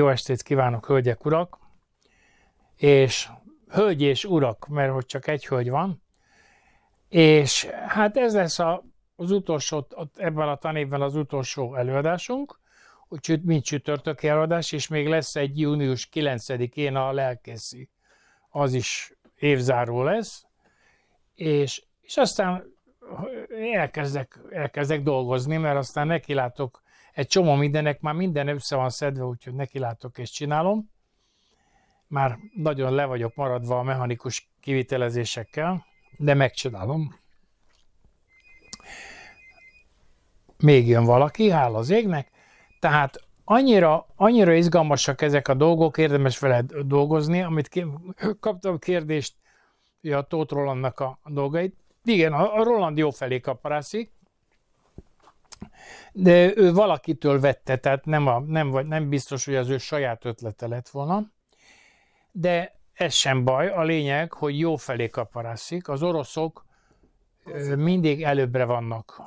Jó estét kívánok, hölgyek, urak! És hölgy és urak, mert hogy csak egy hölgy van. És hát ez lesz a, az utolsó, ebben a tanévben az utolsó előadásunk, úgyhogy mind csütörtök előadás, és még lesz egy június 9-én a lelkészi. Az is évzáró lesz, és, és aztán eh, elkezdek, elkezdek dolgozni, mert aztán nekilátok egy csomó mindenek, már minden össze van szedve, úgyhogy nekilátok és csinálom. Már nagyon le vagyok maradva a mechanikus kivitelezésekkel, de megcsinálom. Még jön valaki, hál az égnek. Tehát annyira, annyira izgalmasak ezek a dolgok, érdemes vele dolgozni, amit kaptam kérdést ja, Tóth Rolandnak a dolgait. Igen, a Roland jó felé kaparászik, de ő valakitől vette, tehát nem, a, nem, vagy, nem biztos, hogy az ő saját ötlete lett volna. De ez sem baj, a lényeg, hogy jó felé kaparászik. Az oroszok Kozirev. mindig előbbre vannak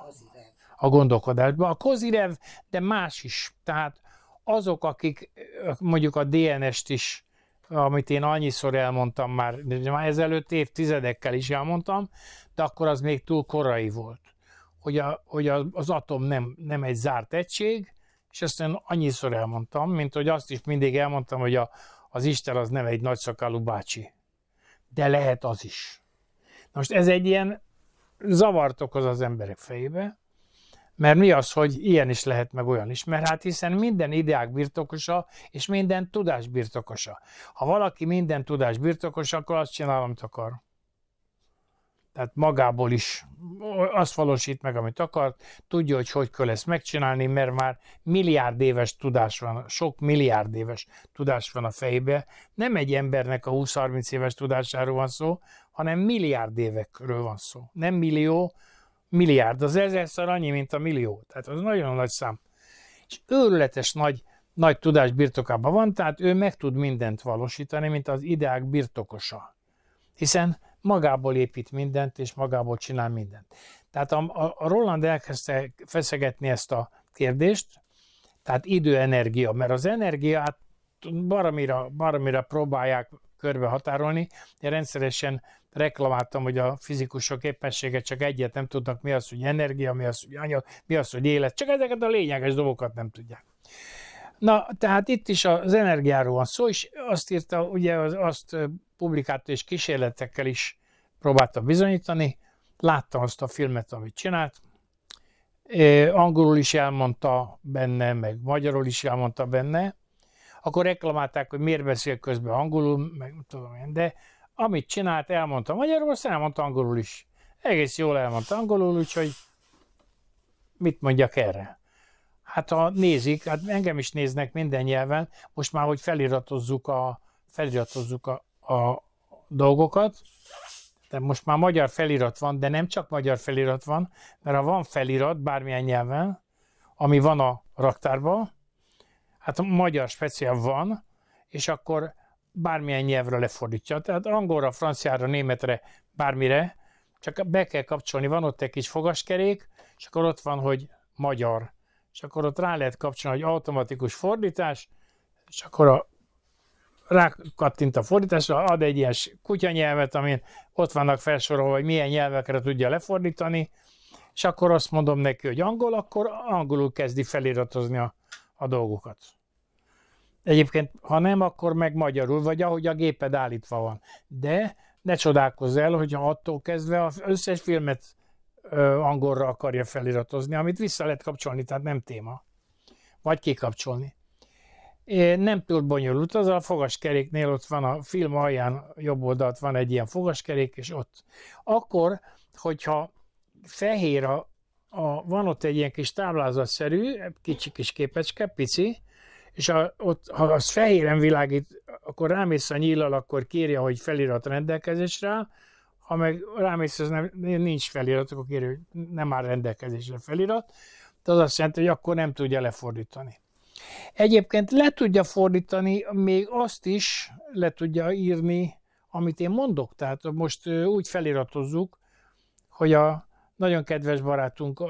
a gondolkodásban. A kozirev, de más is. Tehát azok, akik mondjuk a DNS-t is, amit én annyiszor elmondtam már, már ezelőtt évtizedekkel is elmondtam, de akkor az még túl korai volt hogy, a, hogy az atom nem, nem egy zárt egység, és ezt én annyiszor elmondtam, mint hogy azt is mindig elmondtam, hogy a, az Isten az nem egy nagyszakálú bácsi, de lehet az is. Na most ez egy ilyen zavart okoz az emberek fejébe, mert mi az, hogy ilyen is lehet, meg olyan is? Mert hát hiszen minden ideák birtokosa, és minden tudás birtokosa. Ha valaki minden tudás birtokosa, akkor azt csinál, amit akar tehát magából is azt valósít meg, amit akart, tudja, hogy hogy kell ezt megcsinálni, mert már milliárd éves tudás van, sok milliárd éves tudás van a fejbe. Nem egy embernek a 20-30 éves tudásáról van szó, hanem milliárd évekről van szó. Nem millió, milliárd. Az ezerszer annyi, mint a millió. Tehát az nagyon nagy szám. És őrületes nagy, nagy tudás birtokában van, tehát ő meg tud mindent valósítani, mint az ideák birtokosa. Hiszen magából épít mindent, és magából csinál mindent. Tehát a, a, a Roland elkezdte feszegetni ezt a kérdést, tehát idő-energia, mert az energiát baromira, baromira próbálják körbe határolni. Én rendszeresen reklamáltam, hogy a fizikusok képessége csak egyet nem tudnak, mi az, hogy energia, mi az, hogy anyag, mi az, hogy élet, csak ezeket a lényeges dolgokat nem tudják. Na, tehát itt is az energiáról van szó, és azt írta, ugye az, azt publikálta és kísérletekkel is próbálta bizonyítani. Láttam azt a filmet, amit csinált. angolul is elmondta benne, meg magyarul is elmondta benne. Akkor reklamálták, hogy miért beszél közben angolul, meg tudom én, de amit csinált, elmondta magyarul, aztán elmondta angolul is. Egész jól elmondta angolul, úgyhogy mit mondjak erre? Hát a, nézik, hát engem is néznek minden nyelven, most már, hogy feliratozzuk a, feliratozzuk a, a dolgokat, de most már magyar felirat van, de nem csak magyar felirat van, mert ha van felirat bármilyen nyelven, ami van a raktárban, hát a magyar speciál van, és akkor bármilyen nyelvre lefordítja. Tehát angolra, franciára, németre, bármire, csak be kell kapcsolni, van ott egy kis fogaskerék, és akkor ott van, hogy magyar és akkor ott rá lehet kapcsolni, hogy automatikus fordítás, és akkor a, rá kattint a fordításra, ad egy ilyen kutyanyelvet, amin ott vannak felsorolva, hogy milyen nyelvekre tudja lefordítani, és akkor azt mondom neki, hogy angol, akkor angolul kezdi feliratozni a, a dolgokat. Egyébként, ha nem, akkor meg magyarul, vagy ahogy a géped állítva van. De ne csodálkozz el, hogyha attól kezdve az összes filmet angolra akarja feliratozni, amit vissza lehet kapcsolni, tehát nem téma. Vagy kikapcsolni. Nem túl bonyolult az a fogaskeréknél, ott van a film alján, jobb oldalt van egy ilyen fogaskerék, és ott. Akkor, hogyha fehér a, a van ott egy ilyen kis táblázatszerű, kicsi kis képecske, pici, és a, ott, ha az fehéren világít, akkor rámész a nyílal, akkor kérje, hogy felirat rendelkezésre, ha meg rámész, az nem, nincs felirat, akkor kérő, nem áll rendelkezésre felirat, de az azt jelenti, hogy akkor nem tudja lefordítani. Egyébként le tudja fordítani, még azt is le tudja írni, amit én mondok. Tehát most úgy feliratozzuk, hogy a nagyon kedves barátunk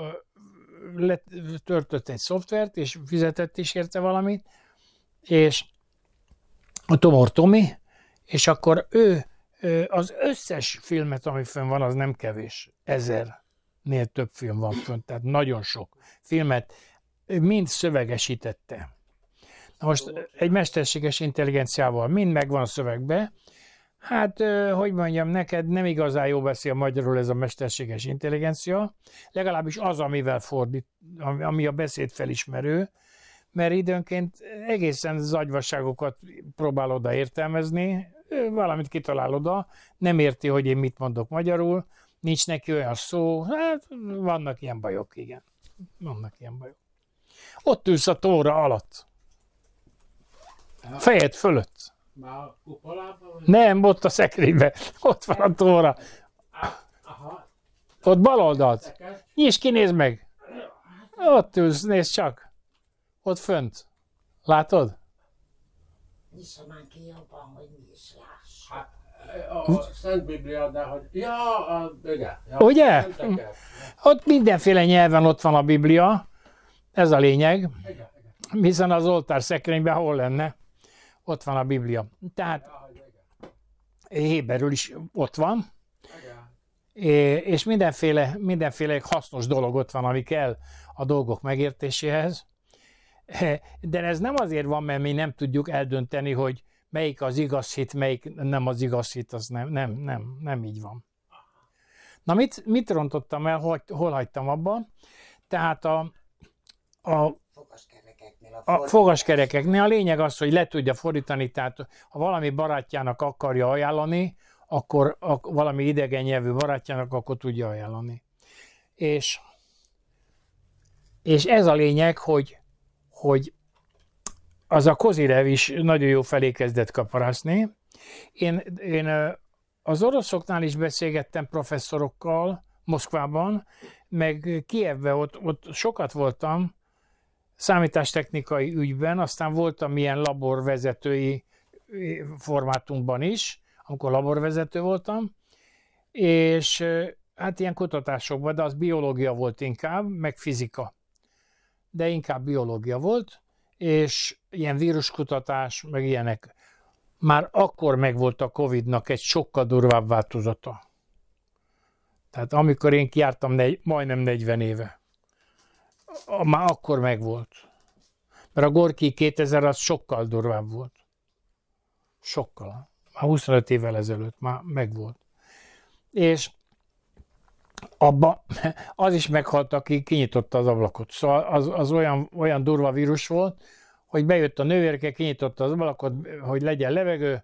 törtött egy szoftvert, és fizetett is érte valamit, és a Tomor Tomi, és akkor ő az összes filmet, ami fönn van, az nem kevés. Ezernél több film van fönn, tehát nagyon sok filmet mind szövegesítette. Na most egy mesterséges intelligenciával mind megvan a szövegbe, Hát, hogy mondjam, neked nem igazán jó beszél magyarul ez a mesterséges intelligencia, legalábbis az, amivel fordít, ami a beszéd felismerő, mert időnként egészen zagyvaságokat próbál oda értelmezni, valamit kitalál oda, nem érti, hogy én mit mondok magyarul, nincs neki olyan szó, hát vannak ilyen bajok, igen. Vannak ilyen bajok. Ott ülsz a tóra alatt. Fejed fölött. Már kupolában? Nem, ott a szekrénybe. Ott van a tóra. Ott bal oldalt. Nyisd ki, nézd meg. Ott ülsz, nézd csak. Ott fönt. Látod? Nyissam már ki jobban, hogy Hát, a hm? Szent de hogy ja, a, igen. Ja, Ugye? Ott mindenféle nyelven ott van a Biblia, ez a lényeg, hiszen az oltár szekrényben hol lenne? Ott van a Biblia. Tehát héberül is ott van, és mindenféle, mindenféle hasznos dolog ott van, ami kell a dolgok megértéséhez. De ez nem azért van, mert mi nem tudjuk eldönteni, hogy melyik az igaz hit, melyik nem az igaz hit, az nem, nem, nem, nem így van. Na mit, mit rontottam el, hol, hol hagytam abban? Tehát a, a a fogaskerekeknél a lényeg az, hogy le tudja fordítani, tehát ha valami barátjának akarja ajánlani, akkor a, valami idegen nyelvű barátjának, akkor tudja ajánlani. És, és ez a lényeg, hogy, hogy az a Kozirev is nagyon jó felé kezdett kaparászni. Én, én az oroszoknál is beszélgettem professzorokkal Moszkvában, meg Kievbe, ott, ott sokat voltam számítástechnikai ügyben, aztán voltam ilyen laborvezetői formátumban is, amikor laborvezető voltam, és hát ilyen kutatásokban, de az biológia volt inkább, meg fizika. De inkább biológia volt, és ilyen víruskutatás, meg ilyenek. Már akkor megvolt a Covid-nak egy sokkal durvább változata. Tehát amikor én kiártam negy, majdnem 40 éve, a, már akkor megvolt. Mert a Gorki 2000 az sokkal durvább volt. Sokkal. Már 25 évvel ezelőtt már megvolt. És abba az is meghalt, aki kinyitotta az ablakot. Szóval az, az olyan, olyan durva vírus volt, hogy bejött a nővérke, kinyitotta az ablakot, hogy legyen levegő,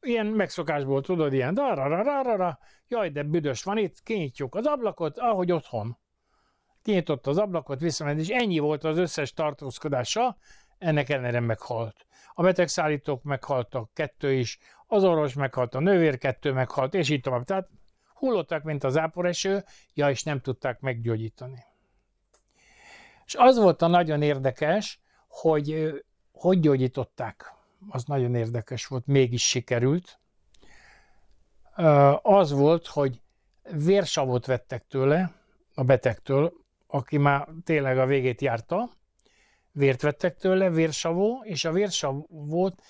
ilyen megszokásból tudod, ilyen darararararara, jaj, de büdös van itt, kinyitjuk az ablakot, ahogy otthon. kinyitotta az ablakot, visszament, és ennyi volt az összes tartózkodása, ennek ellenére meghalt. A betegszállítók meghaltak, kettő is, az orvos meghalt, a nővér kettő meghalt, és így tovább. Tehát hullottak, mint az áporeső, ja, és nem tudták meggyógyítani. És az volt a nagyon érdekes, hogy hogy gyógyították. Az nagyon érdekes volt, mégis sikerült. Az volt, hogy vérsavot vettek tőle, a betegtől, aki már tényleg a végét járta, vért vettek tőle, vérsavó, és a vérsavót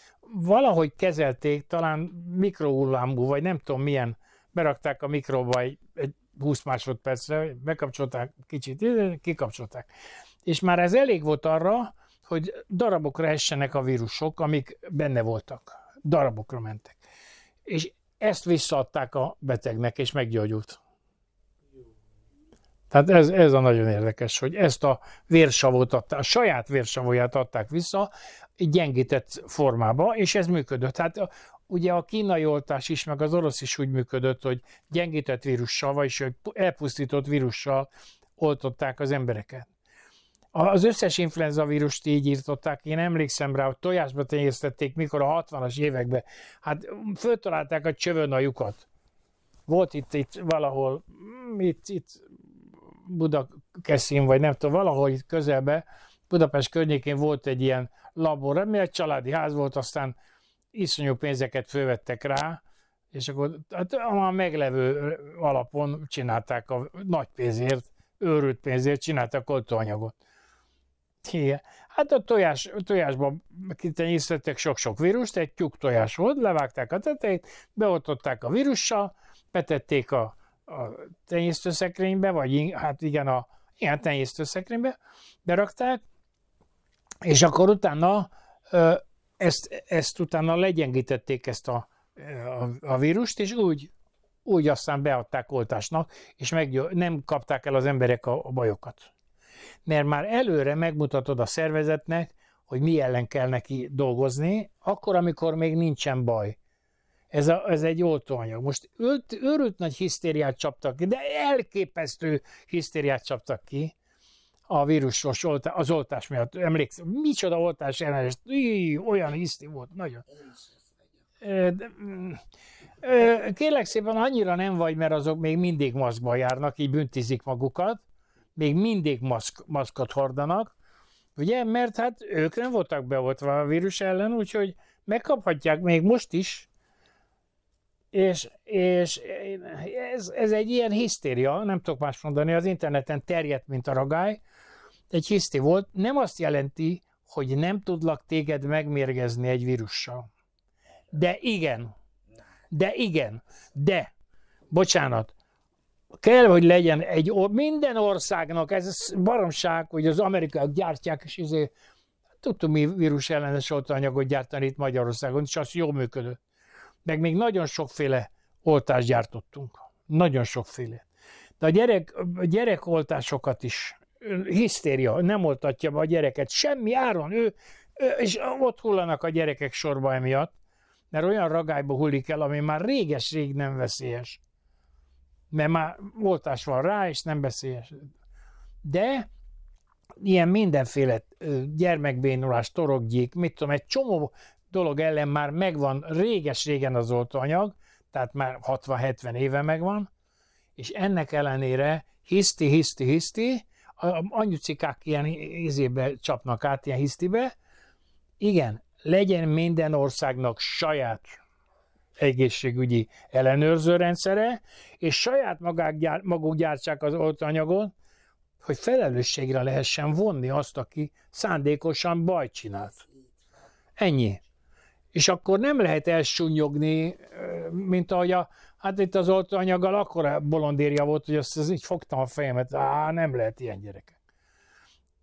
valahogy kezelték, talán mikrohullámú, vagy nem tudom milyen berakták a mikróba egy, egy 20 másodpercre, bekapcsolták kicsit, kikapcsolták. És már ez elég volt arra, hogy darabokra essenek a vírusok, amik benne voltak. Darabokra mentek. És ezt visszaadták a betegnek, és meggyógyult. Tehát ez, ez a nagyon érdekes, hogy ezt a vérsavot adták, a saját vérsavóját adták vissza, gyengített formába, és ez működött. Tehát ugye a kínai oltás is, meg az orosz is úgy működött, hogy gyengített vírussal, vagyis hogy elpusztított vírussal oltották az embereket. Az összes influenza vírust így írtották, én emlékszem rá, hogy tojásba tenyésztették, mikor a 60-as években. Hát föltalálták a csövön a lyukat. Volt itt, itt valahol, itt, itt Budakeszin, vagy nem tudom, valahol itt közelbe, Budapest környékén volt egy ilyen labor, ami egy családi ház volt, aztán iszonyú pénzeket fővettek rá, és akkor hát a már meglevő alapon csinálták a nagy pénzért, őrült pénzért csináltak oltóanyagot. Igen. Hát a tojás, a tojásban kitenyésztettek sok-sok vírust, egy tyúk tojás volt, levágták a tetejét, beoltották a vírussal, betették a, a tenyésztőszekrénybe, vagy hát igen, a ilyen tenyésztőszekrénybe berakták, és akkor utána ö, ezt, ezt utána legyengítették ezt a, a, a vírust, és úgy, úgy aztán beadták oltásnak, és meg, nem kapták el az emberek a, a bajokat. Mert már előre megmutatod a szervezetnek, hogy mi ellen kell neki dolgozni, akkor, amikor még nincsen baj. Ez, a, ez egy oltóanyag. Most őrült nagy hisztériát csaptak ki, de elképesztő hisztériát csaptak ki, a vírusos oltás, az oltás miatt. Emlékszem, micsoda oltás ellenes, olyan iszti volt, nagyon. Mm, kérlek szépen, annyira nem vagy, mert azok még mindig maszkban járnak, így büntizik magukat, még mindig maszk, maszkot hordanak, ugye, mert hát ők nem voltak beoltva a vírus ellen, úgyhogy megkaphatják még most is, és, és ez, ez egy ilyen hisztéria, nem tudok más mondani, az interneten terjedt, mint a ragály, egy hiszti volt, nem azt jelenti, hogy nem tudlak téged megmérgezni egy vírussal. De igen. De igen. De, bocsánat, kell, hogy legyen egy, minden országnak, ez baromság, hogy az amerikaiak gyártják, és izé, tudtunk mi vírus ellenes oltóanyagot gyártani itt Magyarországon, és az jól működött. Meg még nagyon sokféle oltást gyártottunk. Nagyon sokféle. De a gyerek, a gyerekoltásokat is hisztéria, nem oltatja be a gyereket semmi áron, ő, és ott hullanak a gyerekek sorba emiatt, mert olyan ragályba hullik el, ami már réges-rég nem veszélyes. Mert már oltás van rá, és nem veszélyes. De ilyen mindenféle gyermekbénulás, torokgyék, mit tudom, egy csomó dolog ellen már megvan réges-régen az oltóanyag, tehát már 60-70 éve megvan, és ennek ellenére hiszti, hiszti, hiszti, cikák ilyen ízébe csapnak át, ilyen hisztibe. Igen, legyen minden országnak saját egészségügyi ellenőrző rendszere, és saját magák gyár, maguk gyártsák az oltanyagot, hogy felelősségre lehessen vonni azt, aki szándékosan bajt csinált. Ennyi. És akkor nem lehet elsúnyogni, mint ahogy a Hát itt az oltóanyaggal akkor bolondírja volt, hogy azt, azt így fogtam a fejemet, á, nem lehet ilyen gyereke.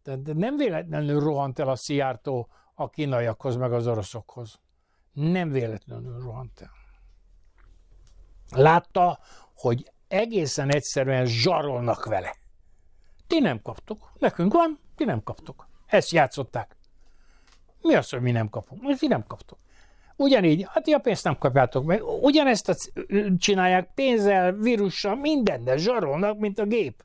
Tehát nem véletlenül rohant el a Szijjártó a kínaiakhoz, meg az oroszokhoz. Nem véletlenül rohant el. Látta, hogy egészen egyszerűen zsarolnak vele. Ti nem kaptok. Nekünk van, ti nem kaptok. Ezt játszották. Mi az, hogy mi nem kapunk? Mi nem kaptok. Ugyanígy, hát ja, pénzt nem kapjátok meg. Ugyanezt a csinálják pénzzel, vírussal, mindennel zsarolnak, mint a gép.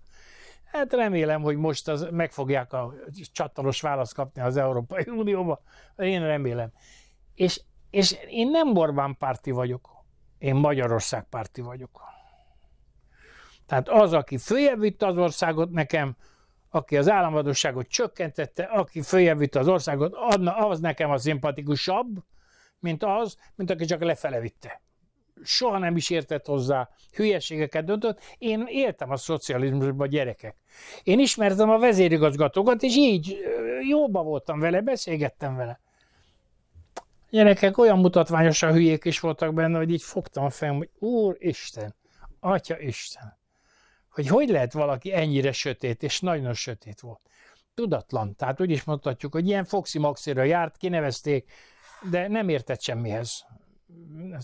Hát remélem, hogy most az, meg fogják a csattalos választ kapni az Európai Unióba. Én remélem. És, és én nem Orbán párti vagyok. Én Magyarország párti vagyok. Tehát az, aki följebb az országot nekem, aki az államadóságot csökkentette, aki följebb az országot, adna, az nekem a szimpatikusabb, mint az, mint aki csak lefele vitte. Soha nem is értett hozzá, hülyeségeket döntött. Én éltem a szocializmusban gyerekek. Én ismertem a vezérigazgatókat, és így jóba voltam vele, beszélgettem vele. gyerekek olyan mutatványosan hülyék is voltak benne, hogy így fogtam fel, hogy hogy Isten, Atya Isten, hogy hogy lehet valaki ennyire sötét, és nagyon sötét volt tudatlan. Tehát úgy is mondhatjuk, hogy ilyen Foxy Maxira járt, kinevezték de nem értett semmihez.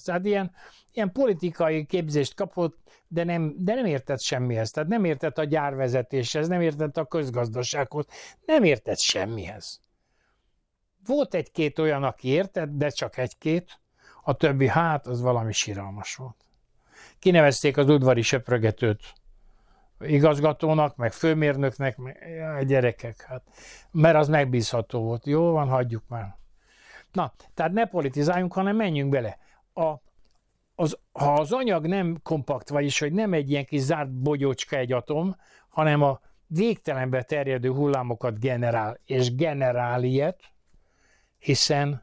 Tehát ilyen, ilyen politikai képzést kapott, de nem, de nem értett semmihez. Tehát nem értett a gyárvezetéshez, nem értett a közgazdasághoz, nem értett semmihez. Volt egy-két olyan, aki értett, de csak egy-két, a többi hát, az valami síralmas volt. Kinevezték az udvari söprögetőt igazgatónak, meg főmérnöknek, meg a gyerekek, hát, mert az megbízható volt. Jó van, hagyjuk már. Na, tehát ne politizáljunk, hanem menjünk bele. A, az, ha az anyag nem kompakt, vagyis hogy nem egy ilyen kis zárt bogyócska egy atom, hanem a végtelenbe terjedő hullámokat generál, és generál ilyet, hiszen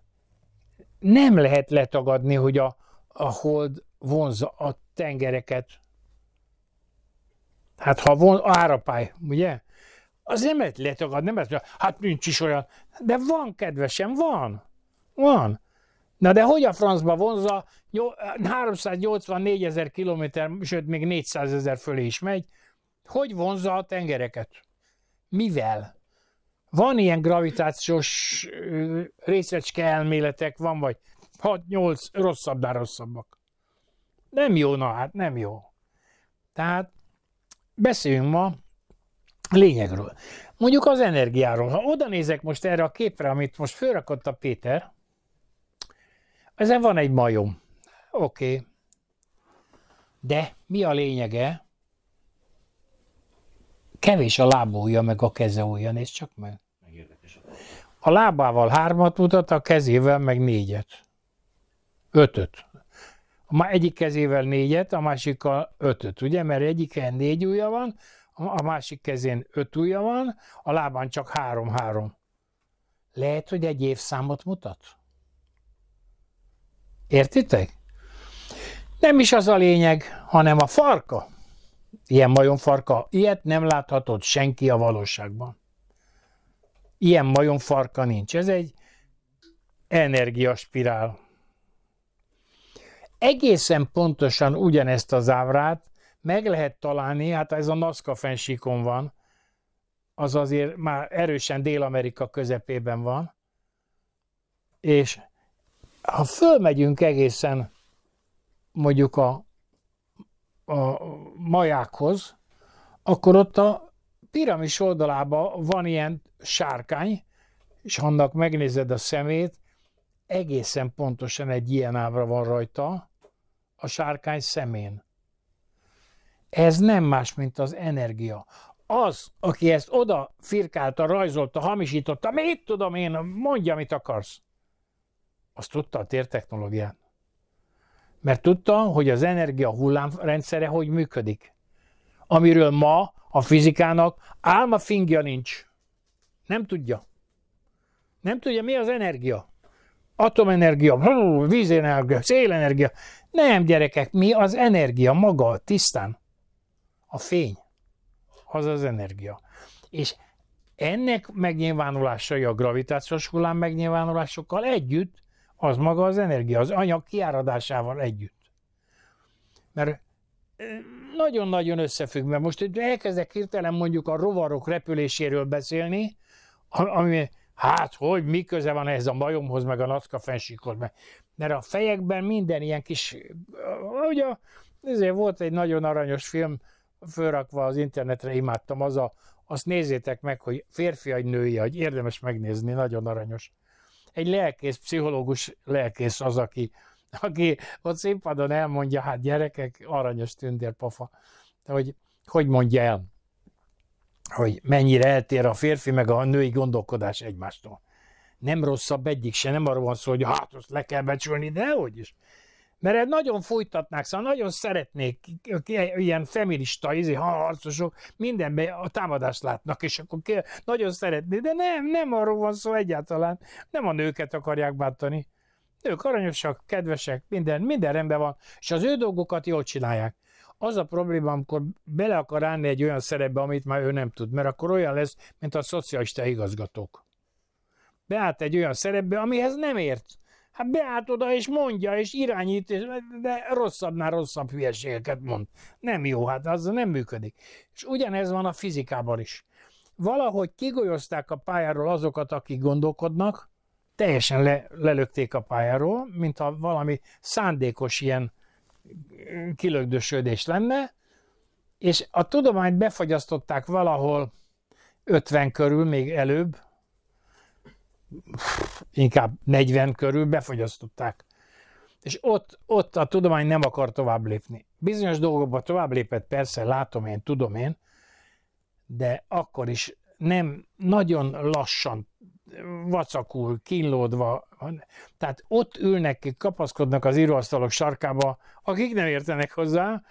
nem lehet letagadni, hogy a, a hold vonza a tengereket. Hát ha von, árapály, ugye? Az nem lehet letagadni, nem lehet, hát nincs is olyan. De van, kedvesem, van. Van. Na de hogy a francba vonza, 384 ezer kilométer, sőt még 400 ezer fölé is megy, hogy vonza a tengereket? Mivel? Van ilyen gravitációs részecske elméletek, van vagy 6-8 rosszabbnál rosszabbak. Nem jó, na hát nem jó. Tehát beszéljünk ma lényegről. Mondjuk az energiáról. Ha oda nézek most erre a képre, amit most fölrakott a Péter, ezen van egy majom. Oké. Okay. De mi a lényege? Kevés a lábója, meg a keze olyan, nézd csak meg. A lábával hármat mutat, a kezével meg négyet. Ötöt. A egyik kezével négyet, a másikkal ötöt, ugye? Mert egyiken négy ujja van, a másik kezén öt ujja van, a lábán csak három-három. Lehet, hogy egy évszámot mutat? Értitek? Nem is az a lényeg, hanem a farka. Ilyen farka, ilyet nem láthatod senki a valóságban. Ilyen farka nincs. Ez egy energiaspirál. Egészen pontosan ugyanezt az ábrát meg lehet találni, hát ez a Nazca fensíkon van, az azért már erősen Dél-Amerika közepében van, és ha fölmegyünk egészen mondjuk a, a majákhoz, akkor ott a piramis oldalában van ilyen sárkány, és annak megnézed a szemét, egészen pontosan egy ilyen ábra van rajta, a sárkány szemén. Ez nem más, mint az energia. Az, aki ezt oda firkálta, rajzolta, hamisította, mit tudom én, mondja, mit akarsz azt tudta a tértechnológián. Mert tudta, hogy az energia hullámrendszere hogy működik. Amiről ma a fizikának álma fingja nincs. Nem tudja. Nem tudja, mi az energia. Atomenergia, vízenergia, szélenergia. Nem, gyerekek, mi az energia maga, tisztán. A fény. Az az energia. És ennek megnyilvánulásai a gravitációs hullám megnyilvánulásokkal együtt az maga az energia, az anyag kiáradásával együtt. Mert nagyon-nagyon összefügg, mert most elkezdek hirtelen mondjuk a rovarok repüléséről beszélni, ami hát hogy, mi köze van ehhez a majomhoz, meg a nacka fensíkhoz, mert a fejekben minden ilyen kis, ugye, ezért volt egy nagyon aranyos film, fölrakva az internetre, imádtam, az a, azt nézzétek meg, hogy férfi vagy női hogy érdemes megnézni, nagyon aranyos egy lelkész, pszichológus lelkész az, aki, aki ott színpadon elmondja, hát gyerekek, aranyos tündérpofa. De hogy, hogy mondja el, hogy mennyire eltér a férfi meg a női gondolkodás egymástól. Nem rosszabb egyik se, nem arról van szó, hogy hát azt le kell becsülni, de hogy is. Mert nagyon folytatnák, szóval nagyon szeretnék ilyen feminista izi, harcosok, mindenben a támadást látnak, és akkor kér, nagyon szeretné, de nem, nem arról van szó egyáltalán, nem a nőket akarják bántani. Ők aranyosak, kedvesek, minden, minden rendben van, és az ő dolgokat jól csinálják. Az a probléma, amikor bele akar állni egy olyan szerepbe, amit már ő nem tud, mert akkor olyan lesz, mint a szocialista igazgatók. Beállt egy olyan szerepbe, amihez nem ért Hát beállt oda, és mondja, és irányít, és, de rosszabbnál rosszabb hülyeségeket mond. Nem jó, hát az nem működik. És ugyanez van a fizikában is. Valahogy kigolyozták a pályáról azokat, akik gondolkodnak, teljesen le, lelökték a pályáról, mintha valami szándékos ilyen mm, kilögdösödés lenne, és a tudományt befagyasztották valahol 50 körül, még előbb, inkább 40 körül befogyasztották. És ott, ott a tudomány nem akar tovább lépni. Bizonyos dolgokban tovább lépett, persze, látom én, tudom én, de akkor is nem nagyon lassan vacakul, kínlódva. Tehát ott ülnek, kapaszkodnak az íróasztalok sarkába, akik nem értenek hozzá,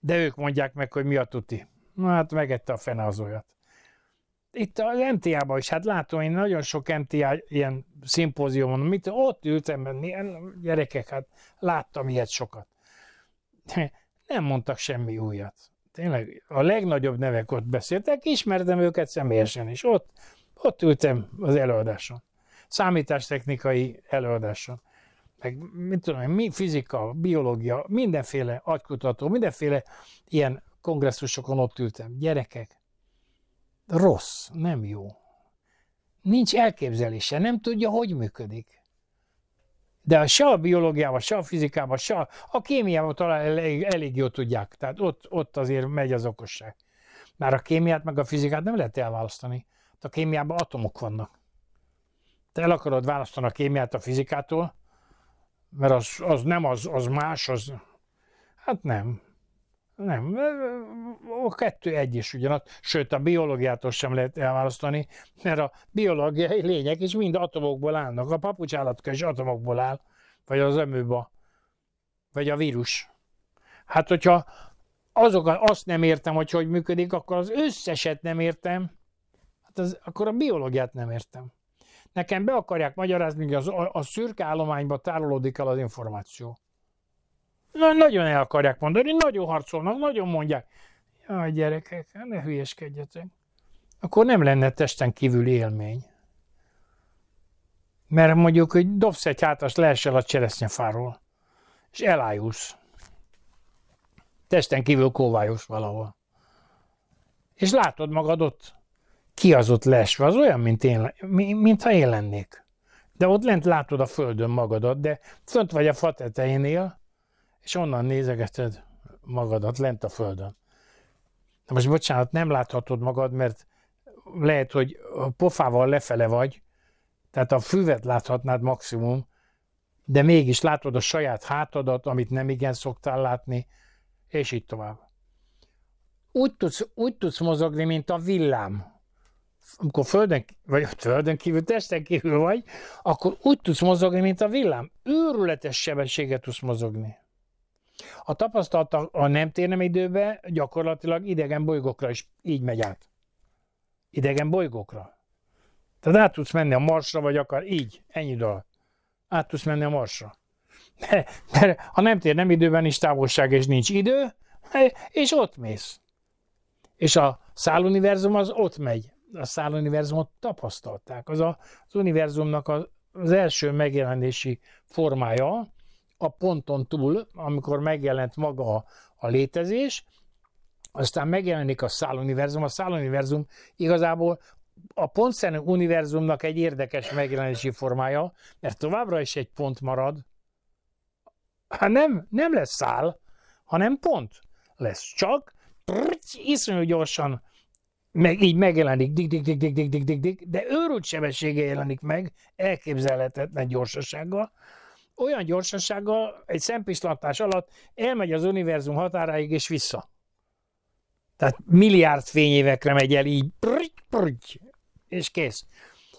de ők mondják meg, hogy mi a tuti. Na hát megette a fene az olyat itt az MTA-ban is, hát látom, én nagyon sok MTA ilyen szimpóziumon, mit, ott ültem benni, gyerekek, hát láttam ilyet sokat. Nem mondtak semmi újat. Tényleg a legnagyobb nevek ott beszéltek, ismertem őket személyesen is. Ott, ott ültem az előadáson. Számítástechnikai előadáson. Meg mit tudom, mi fizika, biológia, mindenféle agykutató, mindenféle ilyen kongresszusokon ott ültem. Gyerekek, Rossz, nem jó. Nincs elképzelése, nem tudja, hogy működik. De a se a biológiában, se a fizikában, se a, a kémiában talán elég, elég jól tudják. Tehát ott, ott azért megy az okosság. Már a kémiát meg a fizikát nem lehet elválasztani. Hát a kémiában atomok vannak. Te el akarod választani a kémiát a fizikától, mert az, az nem az, az más, az... Hát nem. Nem, a kettő egy is ugyanaz, sőt a biológiától sem lehet elválasztani, mert a biológiai lények is mind atomokból állnak, a papucsállatka is atomokból áll, vagy az emőba, vagy a vírus. Hát hogyha azokat, azt nem értem, hogy hogy működik, akkor az összeset nem értem, hát az, akkor a biológiát nem értem. Nekem be akarják magyarázni, hogy az, a, a szürke állományba tárolódik el az információ. Na, nagyon el akarják mondani, nagyon harcolnak, nagyon mondják. Jaj, gyerekek, hát ne hülyeskedjetek. Akkor nem lenne testen kívül élmény. Mert mondjuk, hogy dobsz egy hátast, leesel a cseresznyefáról, és elájulsz. Testen kívül kóvályos valahol. És látod magad ott, ki az ott lesve, az olyan, mint én, mintha én lennék. De ott lent látod a földön magadat, de fönt vagy a fa tetejénél, és onnan nézegeted magadat lent a földön. Na most bocsánat, nem láthatod magad, mert lehet, hogy a pofával lefele vagy, tehát a füvet láthatnád maximum, de mégis látod a saját hátadat, amit nem igen szoktál látni, és így tovább. Úgy tudsz, úgy tudsz mozogni, mint a villám. Amikor földön, vagy földön kívül, testen kívül vagy, akkor úgy tudsz mozogni, mint a villám. Őrületes sebességet tudsz mozogni. A tapasztalata a nem térnem időbe gyakorlatilag idegen bolygókra is így megy át. Idegen bolygókra. Tehát át tudsz menni a Marsra, vagy akár így, ennyi idő Át tudsz menni a Marsra. Mert, mert a nem tér nem időben is távolság, és nincs idő, és ott mész. És a száluniverzum az ott megy. A száluniverzumot tapasztalták. Az a, az univerzumnak az, az első megjelenési formája, a ponton túl, amikor megjelent maga a létezés, aztán megjelenik a száluniverzum. A száluniverzum igazából a pontszerű univerzumnak egy érdekes megjelenési formája, mert továbbra is egy pont marad. Hát nem, nem lesz szál, hanem pont lesz. Csak prrc, iszonyú gyorsan meg, így megjelenik, dik, dik, dik, dik, dik, dik, dik, dik, de őrült sebessége jelenik meg, elképzelhetetlen gyorsasággal, olyan gyorsasággal egy szempislattás alatt elmegy az univerzum határáig és vissza. Tehát milliárd fényévekre megy el így, prügy, prügy, és kész.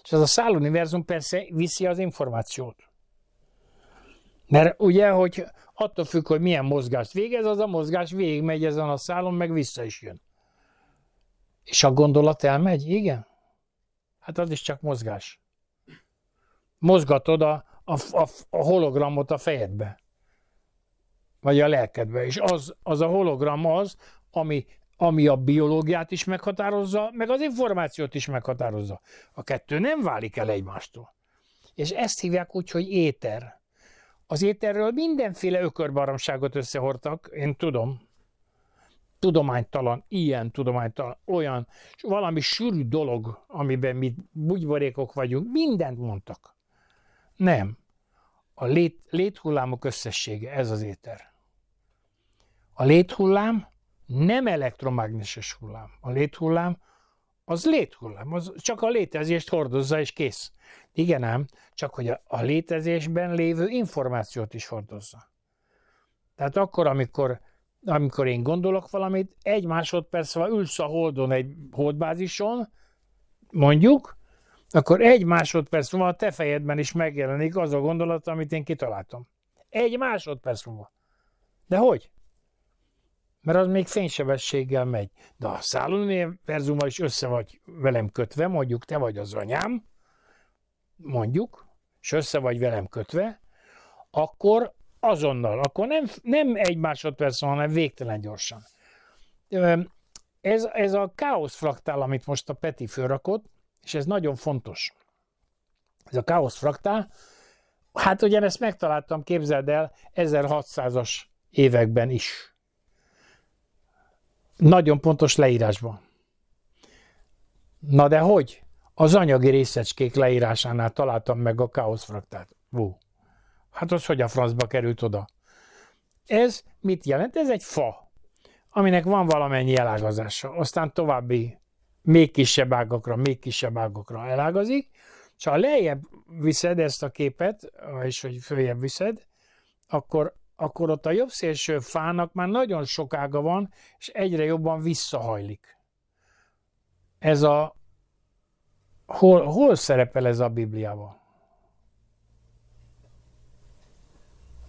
És az a száll univerzum persze viszi az információt. Mert ugye, hogy attól függ, hogy milyen mozgást végez, az a mozgás végigmegy ezen a szálon, meg vissza is jön. És a gondolat elmegy? Igen. Hát az is csak mozgás. Mozgatod a, a, a, a hologramot a fejedbe, vagy a lelkedbe. És az, az a hologram az, ami, ami a biológiát is meghatározza, meg az információt is meghatározza. A kettő nem válik el egymástól. És ezt hívják úgy, hogy éter. Az éterről mindenféle ökörbaromságot összehordtak, én tudom, tudománytalan, ilyen tudománytalan, olyan, és valami sűrű dolog, amiben mi bugyborékok vagyunk, mindent mondtak. Nem. A lét, léthullámok összessége, ez az éter. A léthullám nem elektromágneses hullám. A léthullám az léthullám, az csak a létezést hordozza és kész. Igen ám, csak hogy a, a létezésben lévő információt is hordozza. Tehát akkor, amikor, amikor én gondolok valamit, egy másodperc van ülsz a holdon egy holdbázison, mondjuk, akkor egy másodperc múlva a te fejedben is megjelenik az a gondolat, amit én kitaláltam. Egy másodperc múlva. De hogy? Mert az még fénysebességgel megy. De a szálluniverzummal is össze vagy velem kötve, mondjuk te vagy az anyám, mondjuk, és össze vagy velem kötve, akkor azonnal, akkor nem, nem egy másodperc, hanem végtelen gyorsan. Ez, ez a káosz fraktál, amit most a Peti fölrakott, és ez nagyon fontos. Ez a káosz fraktál, hát ugyan ezt megtaláltam, képzeld el, 1600-as években is. Nagyon pontos leírásban. Na de hogy? Az anyagi részecskék leírásánál találtam meg a káoszfraktát. Hú. Hát az hogy a francba került oda? Ez mit jelent? Ez egy fa, aminek van valamennyi elágazása. Aztán további még kisebb ágakra, még kisebb ágakra elágazik, és ha lejjebb viszed ezt a képet, és hogy följebb viszed, akkor, akkor ott a jobb szélső fának már nagyon sok ága van, és egyre jobban visszahajlik. Ez a... Hol, hol szerepel ez a Bibliában?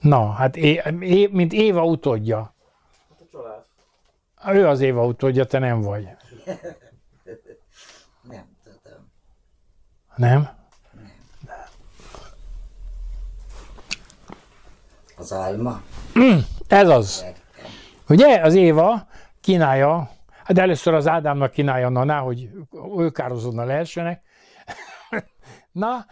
Na, hát é, é, mint Éva utódja. Hát a család. Ő az Éva utódja, te nem vagy. Nem? De. Az álma. Mm, ez az. Ugye? Az Éva kínálja, de hát először az Ádámnak kínálja na hogy ők kározódna lehessenek. Na,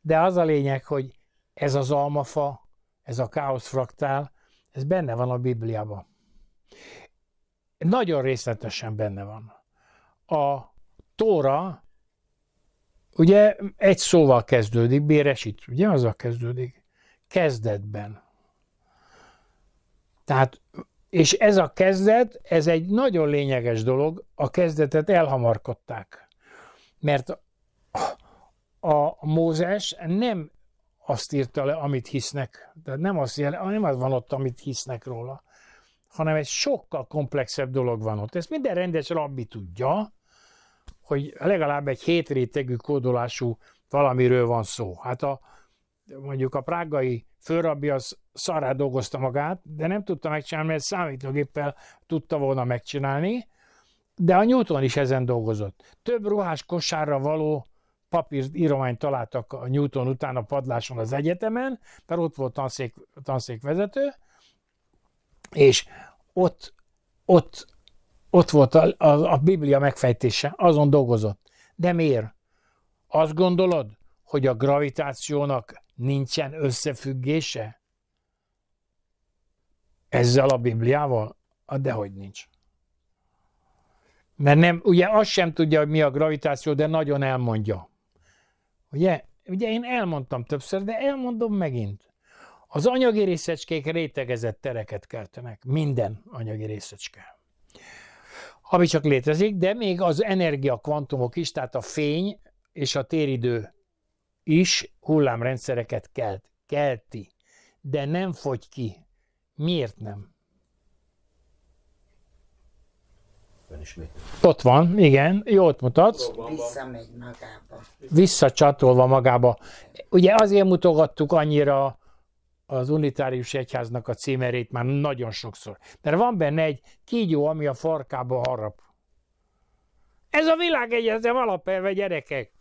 de az a lényeg, hogy ez az almafa, ez a káosz fraktál, ez benne van a Bibliában. Nagyon részletesen benne van. A Tóra Ugye egy szóval kezdődik, béresít, ugye a kezdődik. Kezdetben. Tehát, és ez a kezdet, ez egy nagyon lényeges dolog, a kezdetet elhamarkodták. Mert a Mózes nem azt írta le, amit hisznek, de nem azt az, nem az van ott, amit hisznek róla, hanem egy sokkal komplexebb dolog van ott. Ezt minden rendes rabbi tudja, hogy legalább egy hétrétegű kódolású valamiről van szó. Hát a, mondjuk a prágai főrabbi az szará dolgozta magát, de nem tudta megcsinálni, mert számítógéppel tudta volna megcsinálni, de a Newton is ezen dolgozott. Több ruhás kosárra való papír írományt találtak a Newton után a padláson az egyetemen, mert ott volt tanszék, tanszékvezető, és ott, ott ott volt a, a, a Biblia megfejtése, azon dolgozott. De miért? Azt gondolod, hogy a gravitációnak nincsen összefüggése? Ezzel a Bibliával? A dehogy nincs. Mert nem, ugye azt sem tudja, hogy mi a gravitáció, de nagyon elmondja. Ugye? Ugye én elmondtam többször, de elmondom megint. Az anyagi részecskék rétegezett tereket keltenek. Minden anyagi részecske ami csak létezik, de még az energiakvantumok is, tehát a fény és a téridő is hullámrendszereket kelt, kelti, de nem fogy ki. Miért nem? Ott van, igen, jót mutatsz. Visszamegy magába. Visszacsatolva magába. Ugye azért mutogattuk annyira az unitárius egyháznak a címerét már nagyon sokszor. Mert van benne egy kígyó, ami a farkába harap. Ez a világ egyezem alapelve, gyerekek.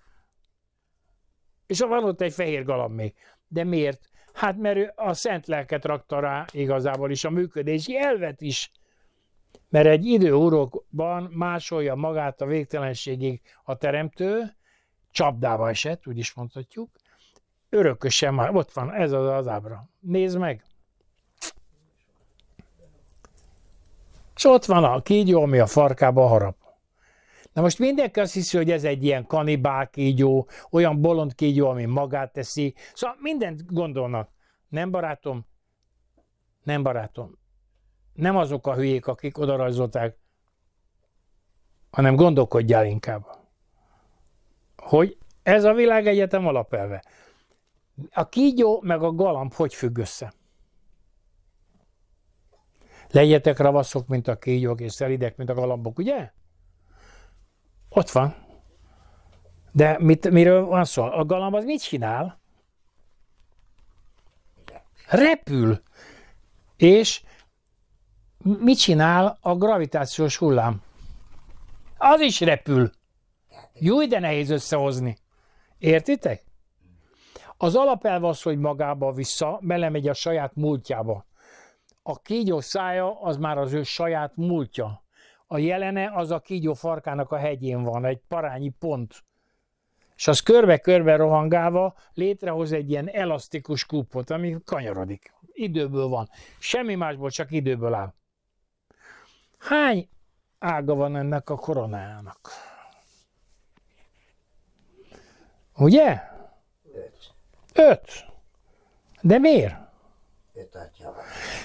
És van ott egy fehér galamb még. De miért? Hát mert ő a szent lelket rakta rá igazából is, a működési elvet is. Mert egy időúrokban másolja magát a végtelenségig a teremtő, csapdába esett, úgy is mondhatjuk, Örökösen már, ott van, ez az az ábra. Nézd meg! És ott van a kígyó, ami a farkába harap. Na most mindenki azt hiszi, hogy ez egy ilyen kanibál kígyó, olyan bolond kígyó, ami magát teszi. Szóval mindent gondolnak. Nem barátom? Nem barátom. Nem azok a hülyék, akik odarajzolták, hanem gondolkodjál inkább. Hogy ez a világegyetem alapelve. A kígyó meg a galamb hogy függ össze? Legyetek ravaszok, mint a kígyók, és szelidek, mint a galambok, ugye? Ott van. De mit, miről van szó? A galamb az mit csinál? Repül. És mit csinál a gravitációs hullám? Az is repül. Jó, de nehéz összehozni. Értitek? Az alapelv az, hogy magába vissza, belemegy a saját múltjába. A kígyó szája az már az ő saját múltja. A jelene az a kígyó farkának a hegyén van, egy parányi pont. És az körbe-körbe rohangálva létrehoz egy ilyen elasztikus kupot, ami kanyarodik. Időből van. Semmi másból, csak időből áll. Hány ága van ennek a koronának? Ugye? Öt. De miért? Öt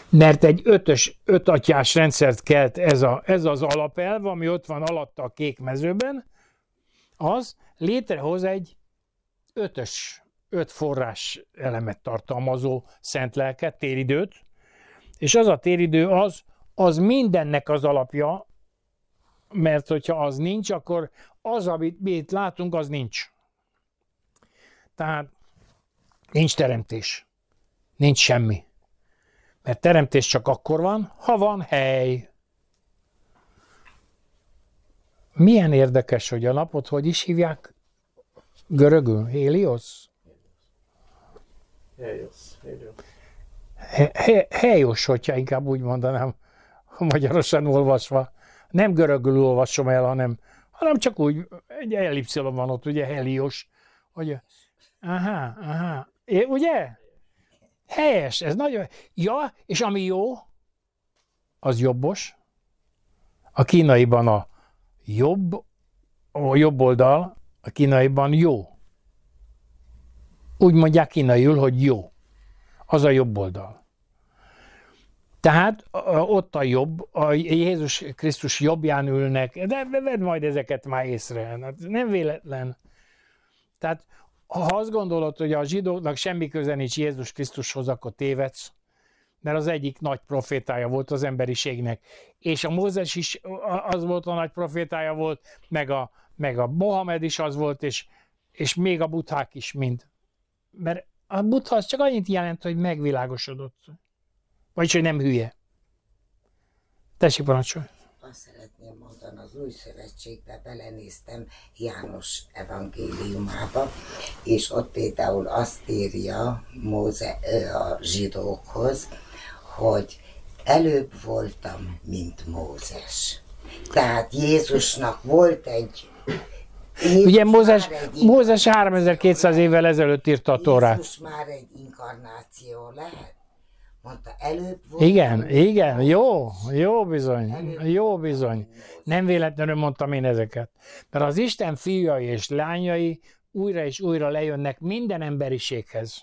Mert egy ötös, atyás rendszert kelt ez, a, ez az alapelv, ami ott van alatta a kék mezőben, az létrehoz egy ötös, öt forrás elemet tartalmazó szent lelket, téridőt, és az a téridő az, az mindennek az alapja, mert hogyha az nincs, akkor az, amit mi itt látunk, az nincs. Tehát Nincs teremtés. Nincs semmi. Mert teremtés csak akkor van, ha van hely. Milyen érdekes, hogy a napot hogy is hívják görögül? Helios? Helios. Helios, Helios hogyha inkább úgy mondanám, magyarosan olvasva. Nem görögül olvasom el, hanem, hanem csak úgy, egy elipszilom van ott, ugye, Helios. Ugye, aha, aha, É, ugye? Helyes, ez nagyon... Ja, és ami jó, az jobbos. A kínaiban a jobb, a jobb oldal, a kínaiban jó. Úgy mondják kínaiul, hogy jó. Az a jobb oldal. Tehát ott a jobb, a Jézus Krisztus jobbján ülnek, de vedd majd ezeket már észre, hát nem véletlen. Tehát ha azt gondolod, hogy a zsidóknak semmi köze nincs Jézus Krisztushoz, akkor tévedsz, mert az egyik nagy profétája volt az emberiségnek. És a Mózes is az volt a nagy profétája volt, meg a, meg a Mohamed is az volt, és, és még a buthák is mind. Mert a butha az csak annyit jelent, hogy megvilágosodott. Vagyis, hogy nem hülye. Tessék parancsolni azt szeretném mondani, az új szövetségbe belenéztem János evangéliumába, és ott például azt írja Móze a zsidókhoz, hogy előbb voltam, mint Mózes. Tehát Jézusnak volt egy Jézus Ugye Mózes, Mózes 3200 évvel ezelőtt írta a Tórát. Jézus már egy inkarnáció lehet. Mondta, előbb volt. Igen, igen, jó, jó bizony, előbb jó bizony. Nem véletlenül mondtam én ezeket. Mert az Isten fiai és lányai újra és újra lejönnek minden emberiséghez.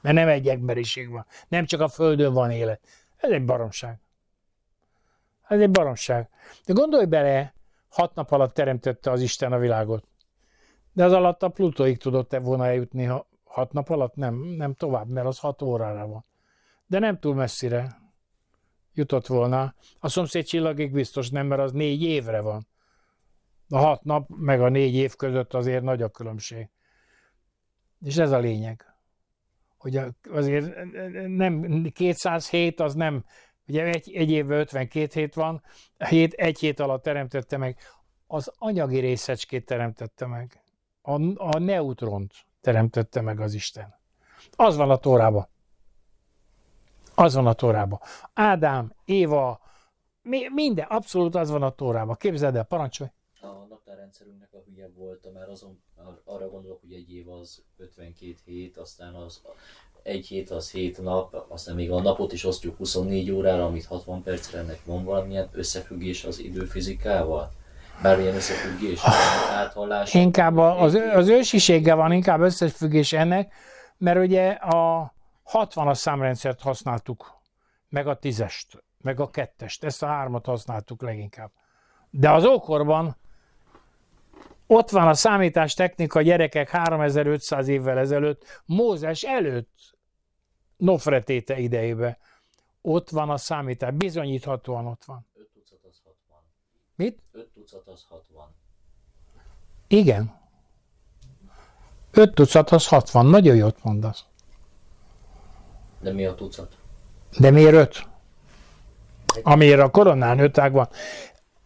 Mert nem egy emberiség van, nem csak a Földön van élet. Ez egy baromság. Ez egy baromság. De gondolj bele, hat nap alatt teremtette az Isten a világot. De az alatt a Plutóig tudott -e volna eljutni, ha hat nap alatt nem, nem tovább, mert az hat órára van de nem túl messzire jutott volna. A szomszéd csillagig biztos nem, mert az négy évre van. A hat nap meg a négy év között azért nagy a különbség. És ez a lényeg. Hogy azért nem 207 az nem, ugye egy, egy évben 52 hét van, hét, egy hét alatt teremtette meg. Az anyagi részecskét teremtette meg. A, a neutront teremtette meg az Isten. Az van a tórában. Az van a Tórában. Ádám, Éva, mi, minden, abszolút az van a Tórában. Képzeld el, parancsolj! A naptárrendszerünknek a hülye volt, mert azon, arra gondolok, hogy egy év az 52 hét, aztán az egy hét az 7 nap, aztán még a napot is osztjuk 24 órára, amit 60 percre, ennek van valamilyen összefüggés az időfizikával? bármilyen összefüggés, áthallás. Inkább az, az ősiséggel van inkább összefüggés ennek, mert ugye a, 60-as számrendszert használtuk, meg a tízest, meg a kettest, ezt a hármat használtuk leginkább. De az ókorban ott van a számítástechnika gyerekek 3500 évvel ezelőtt, Mózes előtt, Nofretéte idejébe. Ott van a számítás, bizonyíthatóan ott van. 5 tucat az 60. Mit? 5 tucat az 60. Igen. 5 tucat az 60, nagyon jót mondasz. De mi a tucat? De miért öt? Amiért a koronán öt ág van.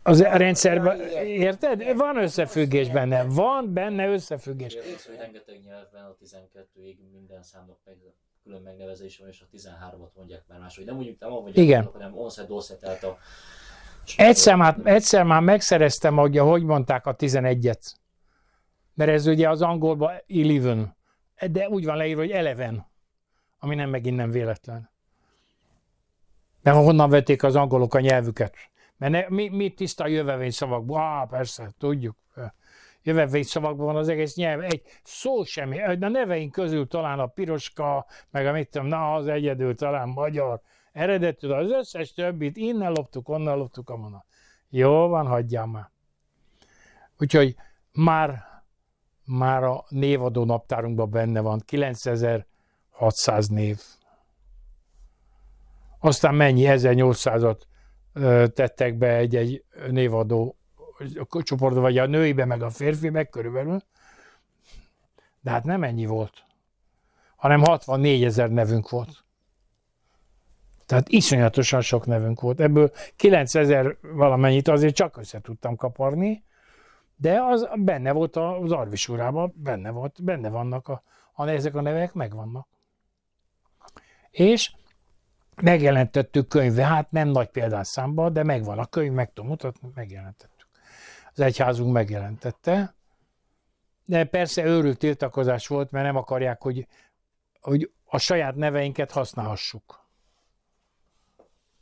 Az a hát, rendszerben, érted? Van összefüggés benne, van benne összefüggés. Rengeteg nyelvben a 12-ig minden számnak meg külön megnevezés van, és a 13-at mondják már máshogy. Nem úgy, nem ahogy Igen. Mondok, hanem onszed, oszed, tehát a... Egyszer már, egyszer már megszereztem, hogy hogy mondták a 11-et. Mert ez ugye az angolban eleven, de úgy van leírva, hogy eleven ami nem megint nem véletlen. De honnan vették az angolok a nyelvüket? Mert ne, mi, mi tiszta a jövevény szavakban? Á, persze, tudjuk. Jövevény szavakban van az egész nyelv. Egy szó semmi. A neveink közül talán a piroska, meg a mit tudom, na az egyedül talán magyar. Eredetű, az összes többit innen loptuk, onnan loptuk, amonnan. Jó van, hagyjál már. Úgyhogy már, már a névadó naptárunkban benne van 9000 600 név. Aztán mennyi 1800-at tettek be egy-egy névadó csoportba, vagy a nőibe, meg a férfi meg körülbelül. De hát nem ennyi volt, hanem 64 ezer nevünk volt. Tehát iszonyatosan sok nevünk volt. Ebből 9000 valamennyit azért csak össze tudtam kaparni, de az benne volt az arvisúrában, benne, volt, benne vannak a, a, ezek a nevek megvannak és megjelentettük könyve, hát nem nagy számba, de megvan a könyv, meg tudom mutatni, megjelentettük. Az egyházunk megjelentette, de persze őrült tiltakozás volt, mert nem akarják, hogy, hogy a saját neveinket használhassuk.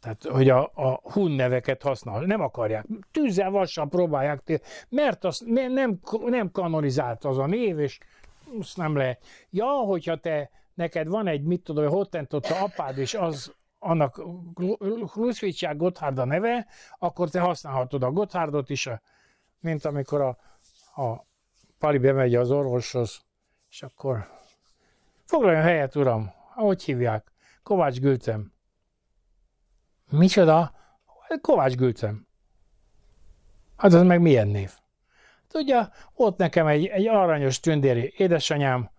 Tehát, hogy a, a hun neveket használ, nem akarják. Tűzzel, vassal próbálják, tél, mert az ne, nem, nem kanonizált az a név, és azt nem lehet. Ja, hogyha te neked van egy, mit tudom, hottentotta apád, és az annak Kruszvicsák Gotthard a neve, akkor te használhatod a Gotthardot is, mint amikor a, a Pali bemegy az orvoshoz, és akkor foglaljon helyet, uram, ahogy hívják, Kovács Gültem. Micsoda? Kovács Gültem. Hát az meg milyen név? Tudja, ott nekem egy, egy aranyos tündéri édesanyám,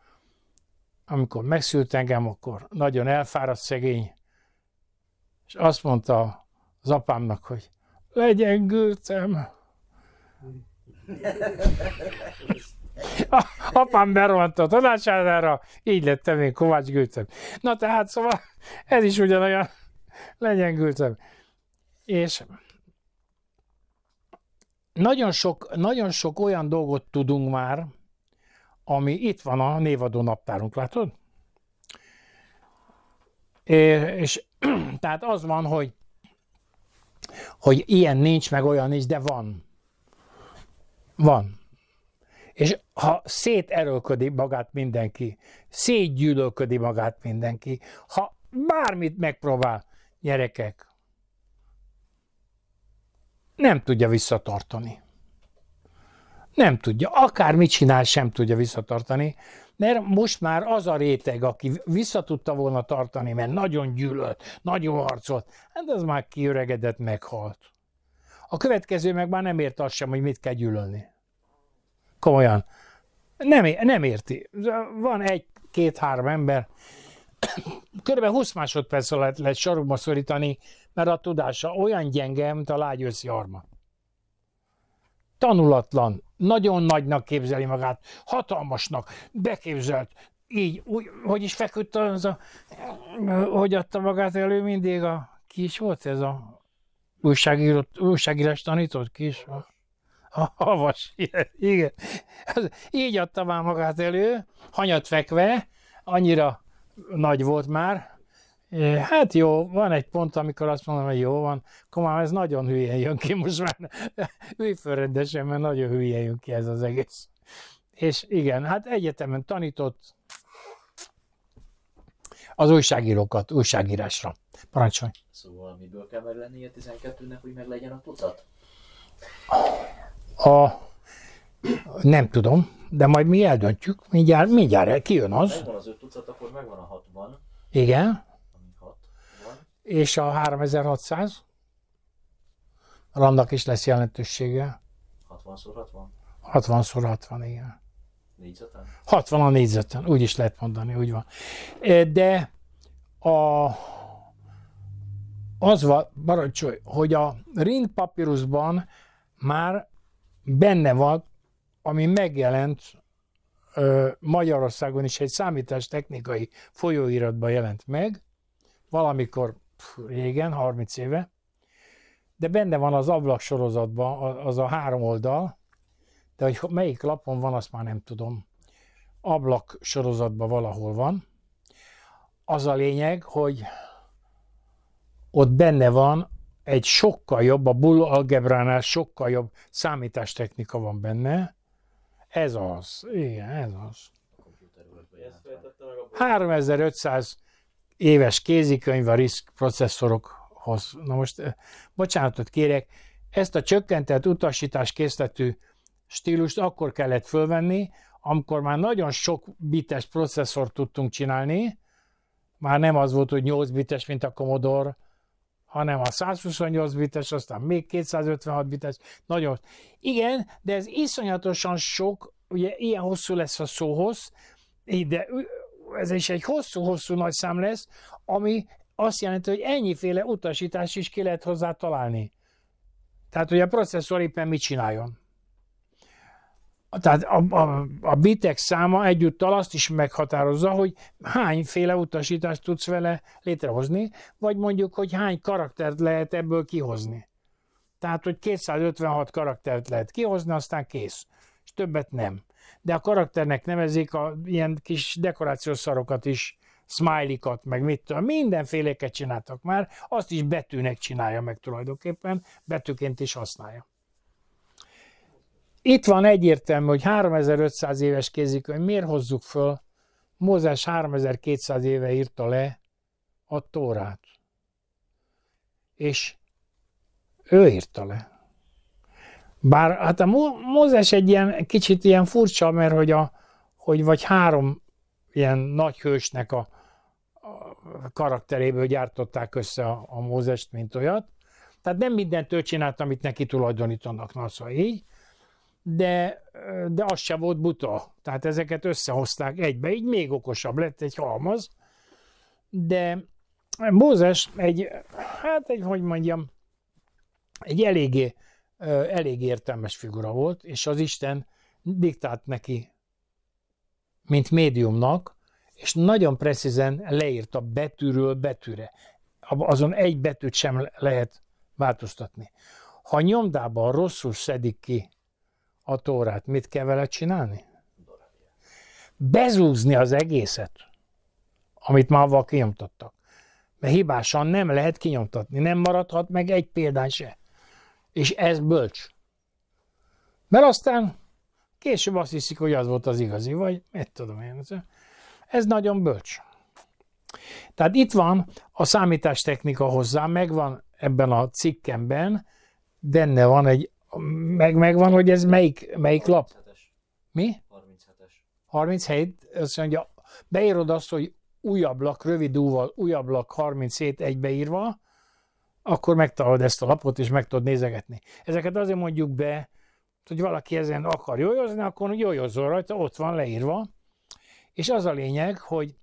amikor megszült engem, akkor nagyon elfáradt szegény, és azt mondta az apámnak, hogy legyengültem. A, apám berohant a tanácsádára, így lettem én Kovács Gültem. Na tehát szóval ez is ugyanolyan legyengültem. És nagyon sok, nagyon sok olyan dolgot tudunk már, ami itt van a névadó naptárunk, látod? É, és tehát az van, hogy, hogy ilyen nincs, meg olyan nincs, de van. Van. És ha széterőlködi magát mindenki, szétgyűlölködik magát mindenki, ha bármit megpróbál, gyerekek, nem tudja visszatartani. Nem tudja, akármit csinál, sem tudja visszatartani, mert most már az a réteg, aki visszatudta volna tartani, mert nagyon gyűlölt, nagyon harcolt, hát az már kiöregedett, meghalt. A következő meg már nem ért azt sem, hogy mit kell gyűlölni. Komolyan. Nem, nem érti. Van egy-két-három ember, körülbelül 20 másodperc alatt lehet sarokba szorítani, mert a tudása olyan gyenge, mint a lágyőszi harma tanulatlan, nagyon nagynak képzeli magát, hatalmasnak, beképzelt, így, úgy, hogy is feküdt az a, hogy adta magát elő mindig a, ki volt ez a újságíró, újságírás tanított kis, A, a havas, igen. Az, így adta már magát elő, hanyat fekve, annyira nagy volt már, Hát jó, van egy pont, amikor azt mondom, hogy jó van, komám, ez nagyon hülye jön ki most már. Ülj föl rendesen, mert nagyon hülye jön ki ez az egész. És igen, hát egyetemen tanított az újságírókat újságírásra. Parancsolj! Szóval miből kell meg a 12-nek, hogy meg legyen a tucat? A... Nem tudom, de majd mi eldöntjük. Mindjárt, mindjárt kijön az. Megvan az 5 tucat, akkor megvan a 60. Igen és a 3600, annak is lesz jelentősége. 60x60? 60x60, igen. Négyzeten? 60 a négyzeten, úgy is lehet mondani, úgy van. E, de a, az van, barancsolj, hogy a rind papíruszban már benne van, ami megjelent Magyarországon is egy számítástechnikai folyóiratban jelent meg, valamikor régen, 30 éve, de benne van az ablak sorozatban az a három oldal, de hogy melyik lapon van, azt már nem tudom. Ablak sorozatban valahol van. Az a lényeg, hogy ott benne van egy sokkal jobb, a Bull algebránál sokkal jobb számítástechnika van benne. Ez az, igen, ez az. 3500 éves kézikönyv a risk processzorokhoz. Na most, bocsánatot kérek, ezt a csökkentett utasítás készletű stílust akkor kellett fölvenni, amikor már nagyon sok bites processzort tudtunk csinálni, már nem az volt, hogy 8 bites, mint a Commodore, hanem a 128 bites, aztán még 256 bites, nagyon. Igen, de ez iszonyatosan sok, ugye ilyen hosszú lesz a szóhoz, de ez is egy hosszú-hosszú nagy szám lesz, ami azt jelenti, hogy ennyiféle utasítás is ki lehet hozzá találni. Tehát, hogy a processzor éppen mit csináljon. Tehát a, a, a bitek száma egyúttal azt is meghatározza, hogy hányféle utasítást tudsz vele létrehozni, vagy mondjuk, hogy hány karaktert lehet ebből kihozni. Tehát, hogy 256 karaktert lehet kihozni, aztán kész. És többet nem de a karakternek nevezik a ilyen kis dekorációs szarokat is, smiley-kat, meg mit tudom, mindenféléket csináltak már, azt is betűnek csinálja meg tulajdonképpen, betűként is használja. Itt van egyértelmű, hogy 3500 éves kézikönyv, miért hozzuk föl? Mózes 3200 éve írta le a Tórát. És ő írta le. Bár hát a Mózes egy ilyen kicsit ilyen furcsa, mert hogy, a, hogy vagy három ilyen nagy hősnek a, a karakteréből gyártották össze a, a Mózest, mint olyat. Tehát nem ő csinált, amit neki tulajdonítanak, na szóval így. De, de az se volt buta. Tehát ezeket összehozták egybe, így még okosabb lett egy halmaz. De Mózes egy, hát egy, hogy mondjam, egy eléggé elég értelmes figura volt, és az Isten diktált neki, mint médiumnak, és nagyon precízen leírta betűről betűre. Azon egy betűt sem lehet változtatni. Ha nyomdában rosszul szedik ki a tórát, mit kell vele csinálni? Bezúzni az egészet, amit már avval kinyomtattak. Mert hibásan nem lehet kinyomtatni, nem maradhat meg egy példány se. És ez bölcs. Mert aztán később azt hiszik, hogy az volt az igazi, vagy mit tudom én. Ez nagyon bölcs. Tehát itt van a számítástechnika hozzá, megvan ebben a cikkemben, benne van egy, meg, megvan, hogy ez melyik, melyik lap. Mi? 37-es. 37, azt mondja, beírod azt, hogy újabb rövid úval, újabb 37 egybeírva, akkor megtalálod ezt a lapot, és meg tudod nézegetni. Ezeket azért mondjuk be, hogy valaki ezen akar jójozni, akkor jójozzon rajta, ott van leírva. És az a lényeg, hogy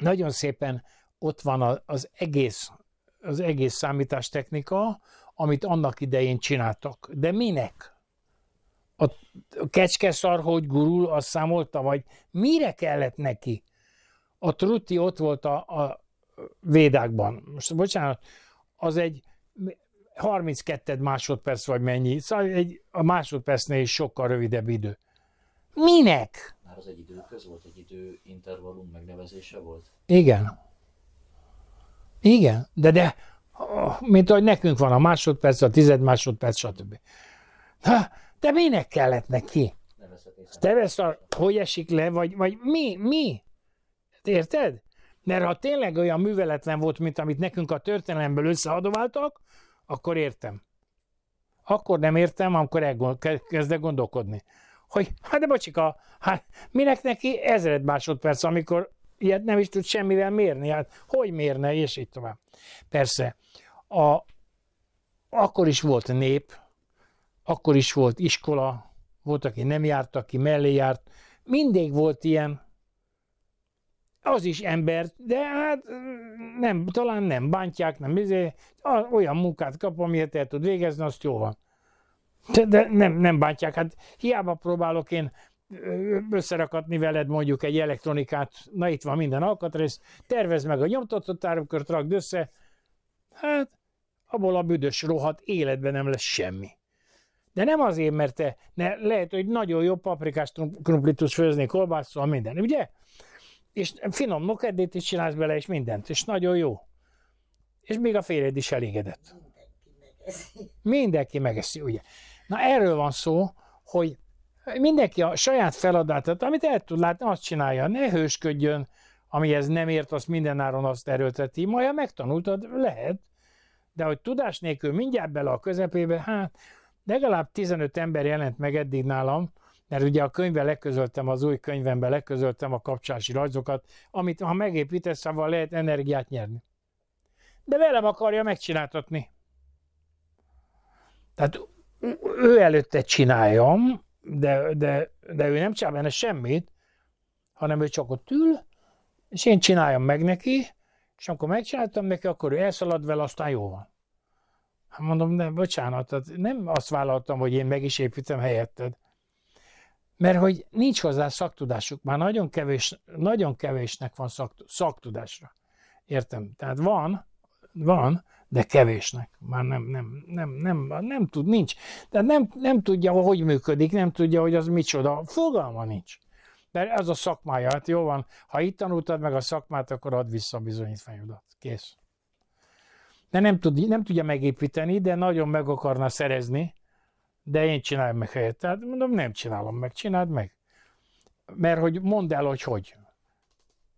nagyon szépen ott van az egész, az egész számítástechnika, amit annak idején csináltak. De minek? A szar, hogy gurul, azt számolta, vagy mire kellett neki? A truti ott volt a, a védákban. Most bocsánat, az egy 32 másodperc vagy mennyi, szóval egy, a másodpercnél is sokkal rövidebb idő. Minek? Már az egy időköz volt, egy idő intervallum megnevezése volt? Igen. Igen, de de, mint ahogy nekünk van a másodperc, a tized másodperc, stb. Ha, de minek kellett neki? Te vesz a, hogy esik le, vagy, vagy mi, mi? Érted? Mert ha tényleg olyan műveletlen volt, mint amit nekünk a történelemből összeadováltak, akkor értem. Akkor nem értem, amikor elkezdek gondolkodni. Hogy hát de bocsika, hát minek neki ezred másodperc, amikor ilyet nem is tud semmivel mérni, hát hogy mérne, és így tovább. Persze, a, akkor is volt nép, akkor is volt iskola, volt, aki nem járt, aki mellé járt, mindig volt ilyen az is ember, de hát mm, nem, talán nem bántják, nem izé, olyan munkát kap, amiért el tud végezni, azt jó van. De nem, nem bántják, hát hiába próbálok én összerakatni veled mondjuk egy elektronikát, na itt van minden alkatrész, tervez meg a nyomtatott áramkört, rakd össze, hát abból a büdös rohadt életben nem lesz semmi. De nem azért, mert te, ne, lehet, hogy nagyon jó paprikás krumplit tudsz főzni, kolbászol, minden, ugye? és finom nokedét is csinálsz bele, és mindent, és nagyon jó. És még a férjed is elégedett. Mindenki megeszi. Mindenki megeszi, ugye. Na erről van szó, hogy mindenki a saját feladatát, amit el tud látni, azt csinálja, ne hősködjön, amihez nem ért, azt mindenáron azt erőlteti. Maja megtanultad, lehet, de hogy tudás nélkül mindjárt bele a közepébe, hát legalább 15 ember jelent meg eddig nálam, mert ugye a könyve leközöltem, az új könyvembe leközöltem a kapcsási rajzokat, amit ha megépítesz, avval szóval lehet energiát nyerni. De velem akarja megcsináltatni. Tehát ő előtte csináljam, de, de, de ő nem csinál benne semmit, hanem ő csak ott ül, és én csináljam meg neki, és amikor megcsináltam neki, akkor ő elszalad vele, aztán jó van. Hát mondom, nem, bocsánat, nem azt vállaltam, hogy én meg is építem helyetted mert hogy nincs hozzá szaktudásuk, már nagyon, kevés, nagyon kevésnek van szaktudásra. Értem? Tehát van, van, de kevésnek. Már nem, nem, nem, nem, nem, nem tud, nincs. Tehát nem, nem tudja, hogy működik, nem tudja, hogy az micsoda. Fogalma nincs. De ez a szakmája, hát jó van, ha itt tanultad meg a szakmát, akkor add vissza a bizonyítványodat. Kész. De nem, tud, nem tudja megépíteni, de nagyon meg akarna szerezni, de én csinálom meg helyette. Hát mondom, nem csinálom meg, csináld meg. Mert hogy mondd el, hogy hogy.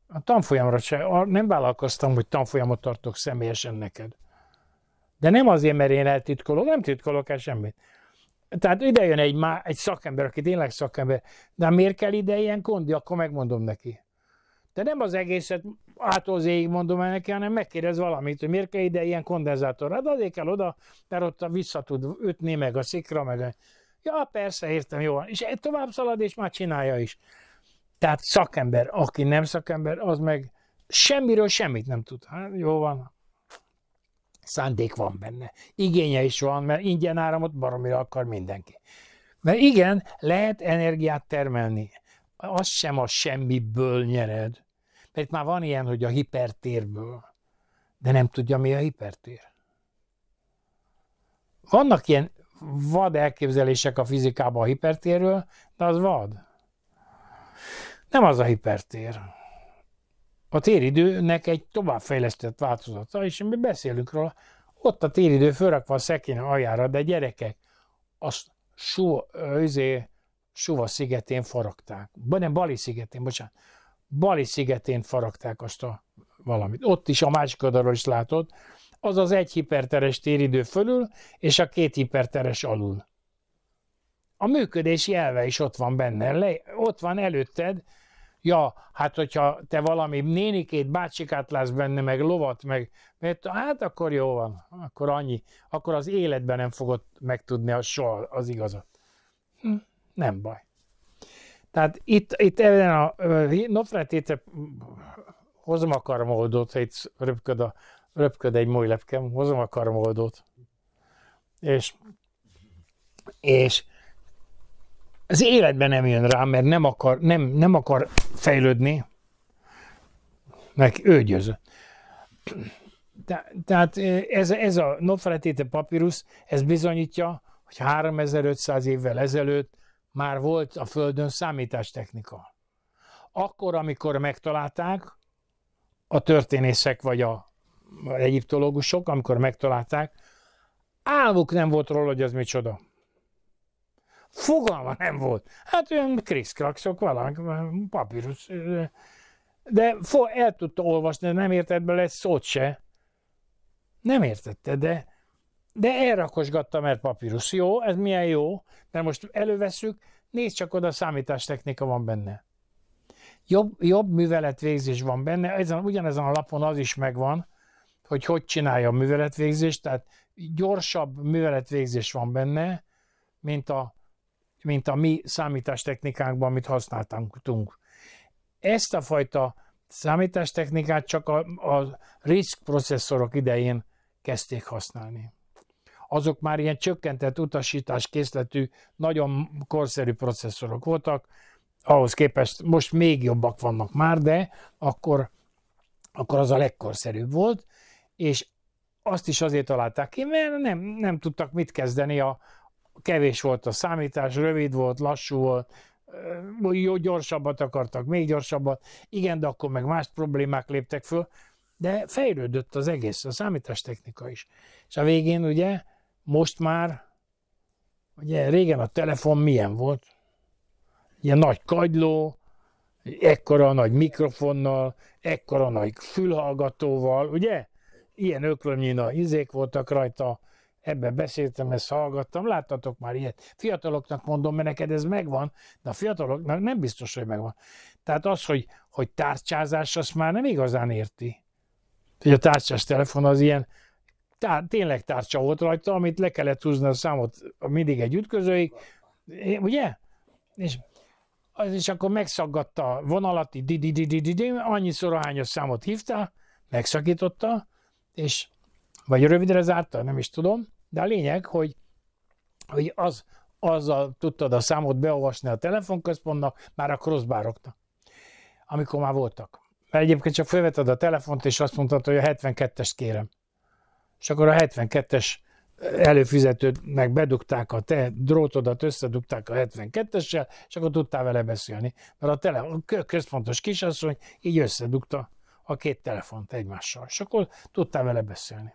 A tanfolyamra se, nem vállalkoztam, hogy tanfolyamot tartok személyesen neked. De nem azért, mert én eltitkolok, nem titkolok el semmit. Tehát ide jön egy, má, egy szakember, aki tényleg szakember. De miért kell ide ilyen kondi? Akkor megmondom neki. De nem az egészet ától zéig mondom el neki, hanem megkérdez valamit, hogy miért kell ide ilyen kondenzátor. Hát azért kell oda, mert ott vissza tud ütni, meg a szikra, meg a... Ja, persze, értem, jó van. És tovább szalad, és már csinálja is. Tehát szakember, aki nem szakember, az meg semmiről semmit nem tud. Hát, jó van, szándék van benne. Igénye is van, mert ingyen áramot baromira akar mindenki. Mert igen, lehet energiát termelni. Azt sem a semmiből nyered, mert már van ilyen, hogy a hipertérből, de nem tudja, mi a hipertér. Vannak ilyen vad elképzelések a fizikában a hipertérről, de az vad. Nem az a hipertér. A téridőnek egy továbbfejlesztett változata, és mi beszélünk róla, ott a téridő fölrakva a szekén aljára, de gyerekek, azt Suva, azért, Suva szigetén faragták. Nem, Bali szigetén, bocsánat. Bali szigetén faragták azt a valamit. Ott is a másik oldalról is látod, az az egy hiperteres téridő fölül, és a két hiperteres alul. A működési elve is ott van benne, le, ott van előtted, ja, hát hogyha te valami nénikét, bácsikát látsz benne, meg lovat, meg, mert hát akkor jó van, akkor annyi, akkor az életben nem fogod megtudni a soha az igazat. Hm, nem baj. Tehát itt, itt ebben a Nofretét hozom a karmoldót, ha itt röpköd, a, röpköd egy moly lepkem, hozom a karmoldót. És, és az életben nem jön rá, mert nem akar, nem, nem akar fejlődni, meg ő győző. Te, tehát ez, ez a Nofretete papírus, ez bizonyítja, hogy 3500 évvel ezelőtt már volt a Földön számítástechnika. Akkor, amikor megtalálták, a történészek vagy a egyiptológusok, amikor megtalálták, álmuk nem volt róla, hogy az micsoda. Fogalma nem volt. Hát olyan kriszkrakszok, valami papírus. De el tudta olvasni, nem értett bele szót se. Nem értette, de de elrakosgatta, mert papírus. Jó, ez milyen jó, mert most előveszük, nézd csak oda, számítástechnika van benne. Jobb, jobb műveletvégzés van benne, ezen, ugyanezen a lapon az is megvan, hogy hogy csinálja a műveletvégzést, tehát gyorsabb műveletvégzés van benne, mint a, mint a mi számítástechnikánkban, amit használtunk. Ezt a fajta számítástechnikát csak a, a risk processzorok idején kezdték használni azok már ilyen csökkentett utasítás készletű, nagyon korszerű processzorok voltak, ahhoz képest most még jobbak vannak már, de akkor, akkor az a legkorszerűbb volt, és azt is azért találták ki, mert nem, nem tudtak mit kezdeni, a, kevés volt a számítás, rövid volt, lassú volt, jó, gyorsabbat akartak, még gyorsabbat, igen, de akkor meg más problémák léptek föl, de fejlődött az egész, a számítástechnika is. És a végén ugye most már, ugye régen a telefon milyen volt? Ilyen nagy kagyló, ekkora nagy mikrofonnal, ekkora nagy fülhallgatóval, ugye? Ilyen öklömnyin a izék voltak rajta, ebben beszéltem, ezt hallgattam, láttatok már ilyet. Fiataloknak mondom, mert neked ez megvan, de a fiataloknak nem biztos, hogy megvan. Tehát az, hogy, hogy tárcsázás, azt már nem igazán érti. Hogy a tárcsás telefon az ilyen tár, tényleg tárcsa volt rajta, amit le kellett húzni a számot mindig egy ütközőig, ugye? És az is akkor megszaggatta a vonalat, di di di annyiszor számot hívta, megszakította, és vagy rövidre zárta, nem is tudom, de a lényeg, hogy, hogy az, azzal tudtad a számot beolvasni a telefonközpontnak, már a crossbároknak, amikor már voltak. Mert egyébként csak felveted a telefont, és azt mondtad, hogy a 72-est kérem és akkor a 72-es meg bedugták a te drótodat, összedugták a 72-essel, és akkor tudtál vele beszélni. Mert a, tele, a központos kisasszony így összedugta a két telefont egymással, és akkor tudtál vele beszélni.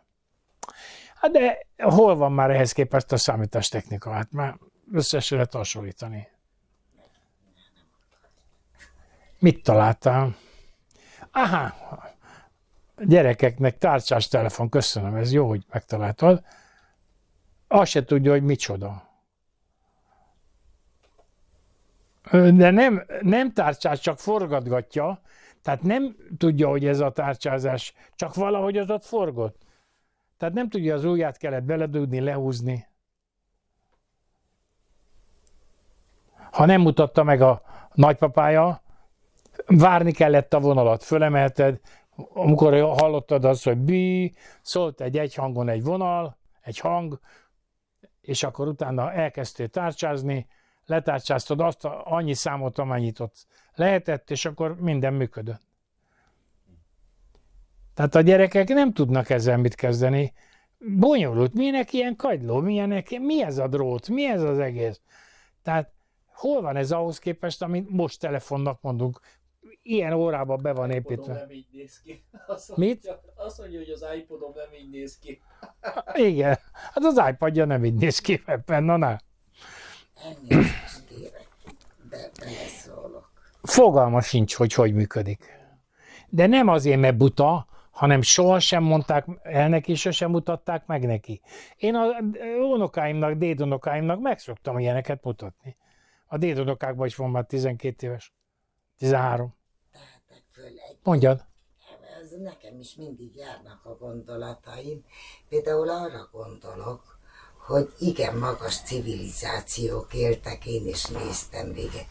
Hát de hol van már ehhez képest a számítástechnika? Hát már összesen lehet hasonlítani. Mit találtál? Aha, gyerekeknek tárcsás telefon, köszönöm, ez jó, hogy megtaláltad. Azt se tudja, hogy micsoda. De nem, nem tárcsás, csak forgatgatja, tehát nem tudja, hogy ez a tárcsázás, csak valahogy az ott forgott. Tehát nem tudja, az ujját kellett beledugni, lehúzni. Ha nem mutatta meg a nagypapája, várni kellett a vonalat, fölemelted, amikor hallottad azt, hogy bi, szólt egy egyhangon egy vonal, egy hang, és akkor utána elkezdtél tárcsázni, letárcsáztad azt a, annyi számot, amennyit ott lehetett, és akkor minden működött. Tehát a gyerekek nem tudnak ezzel mit kezdeni. Bonyolult, minek ilyen kagyló, milyenek, mi ez a drót, mi ez az egész? Tehát hol van ez ahhoz képest, amit most telefonnak mondunk, ilyen órában be van építve. Nem így néz ki. Azt mondja, Mit? Azt mondja, hogy az iPodom nem így néz ki. Igen, hát az iPadja nem így néz ki ebben, na na. Fogalma sincs, hogy hogy működik. De nem azért, mert buta, hanem sohasem mondták el neki, sosem mutatták meg neki. Én a unokáimnak, dédunokáimnak meg szoktam ilyeneket mutatni. A dédunokákban is van már 12 éves. 13 föl Mondjad. Ez nekem is mindig járnak a gondolataim. Például arra gondolok, hogy igen magas civilizációk éltek, én is néztem vége.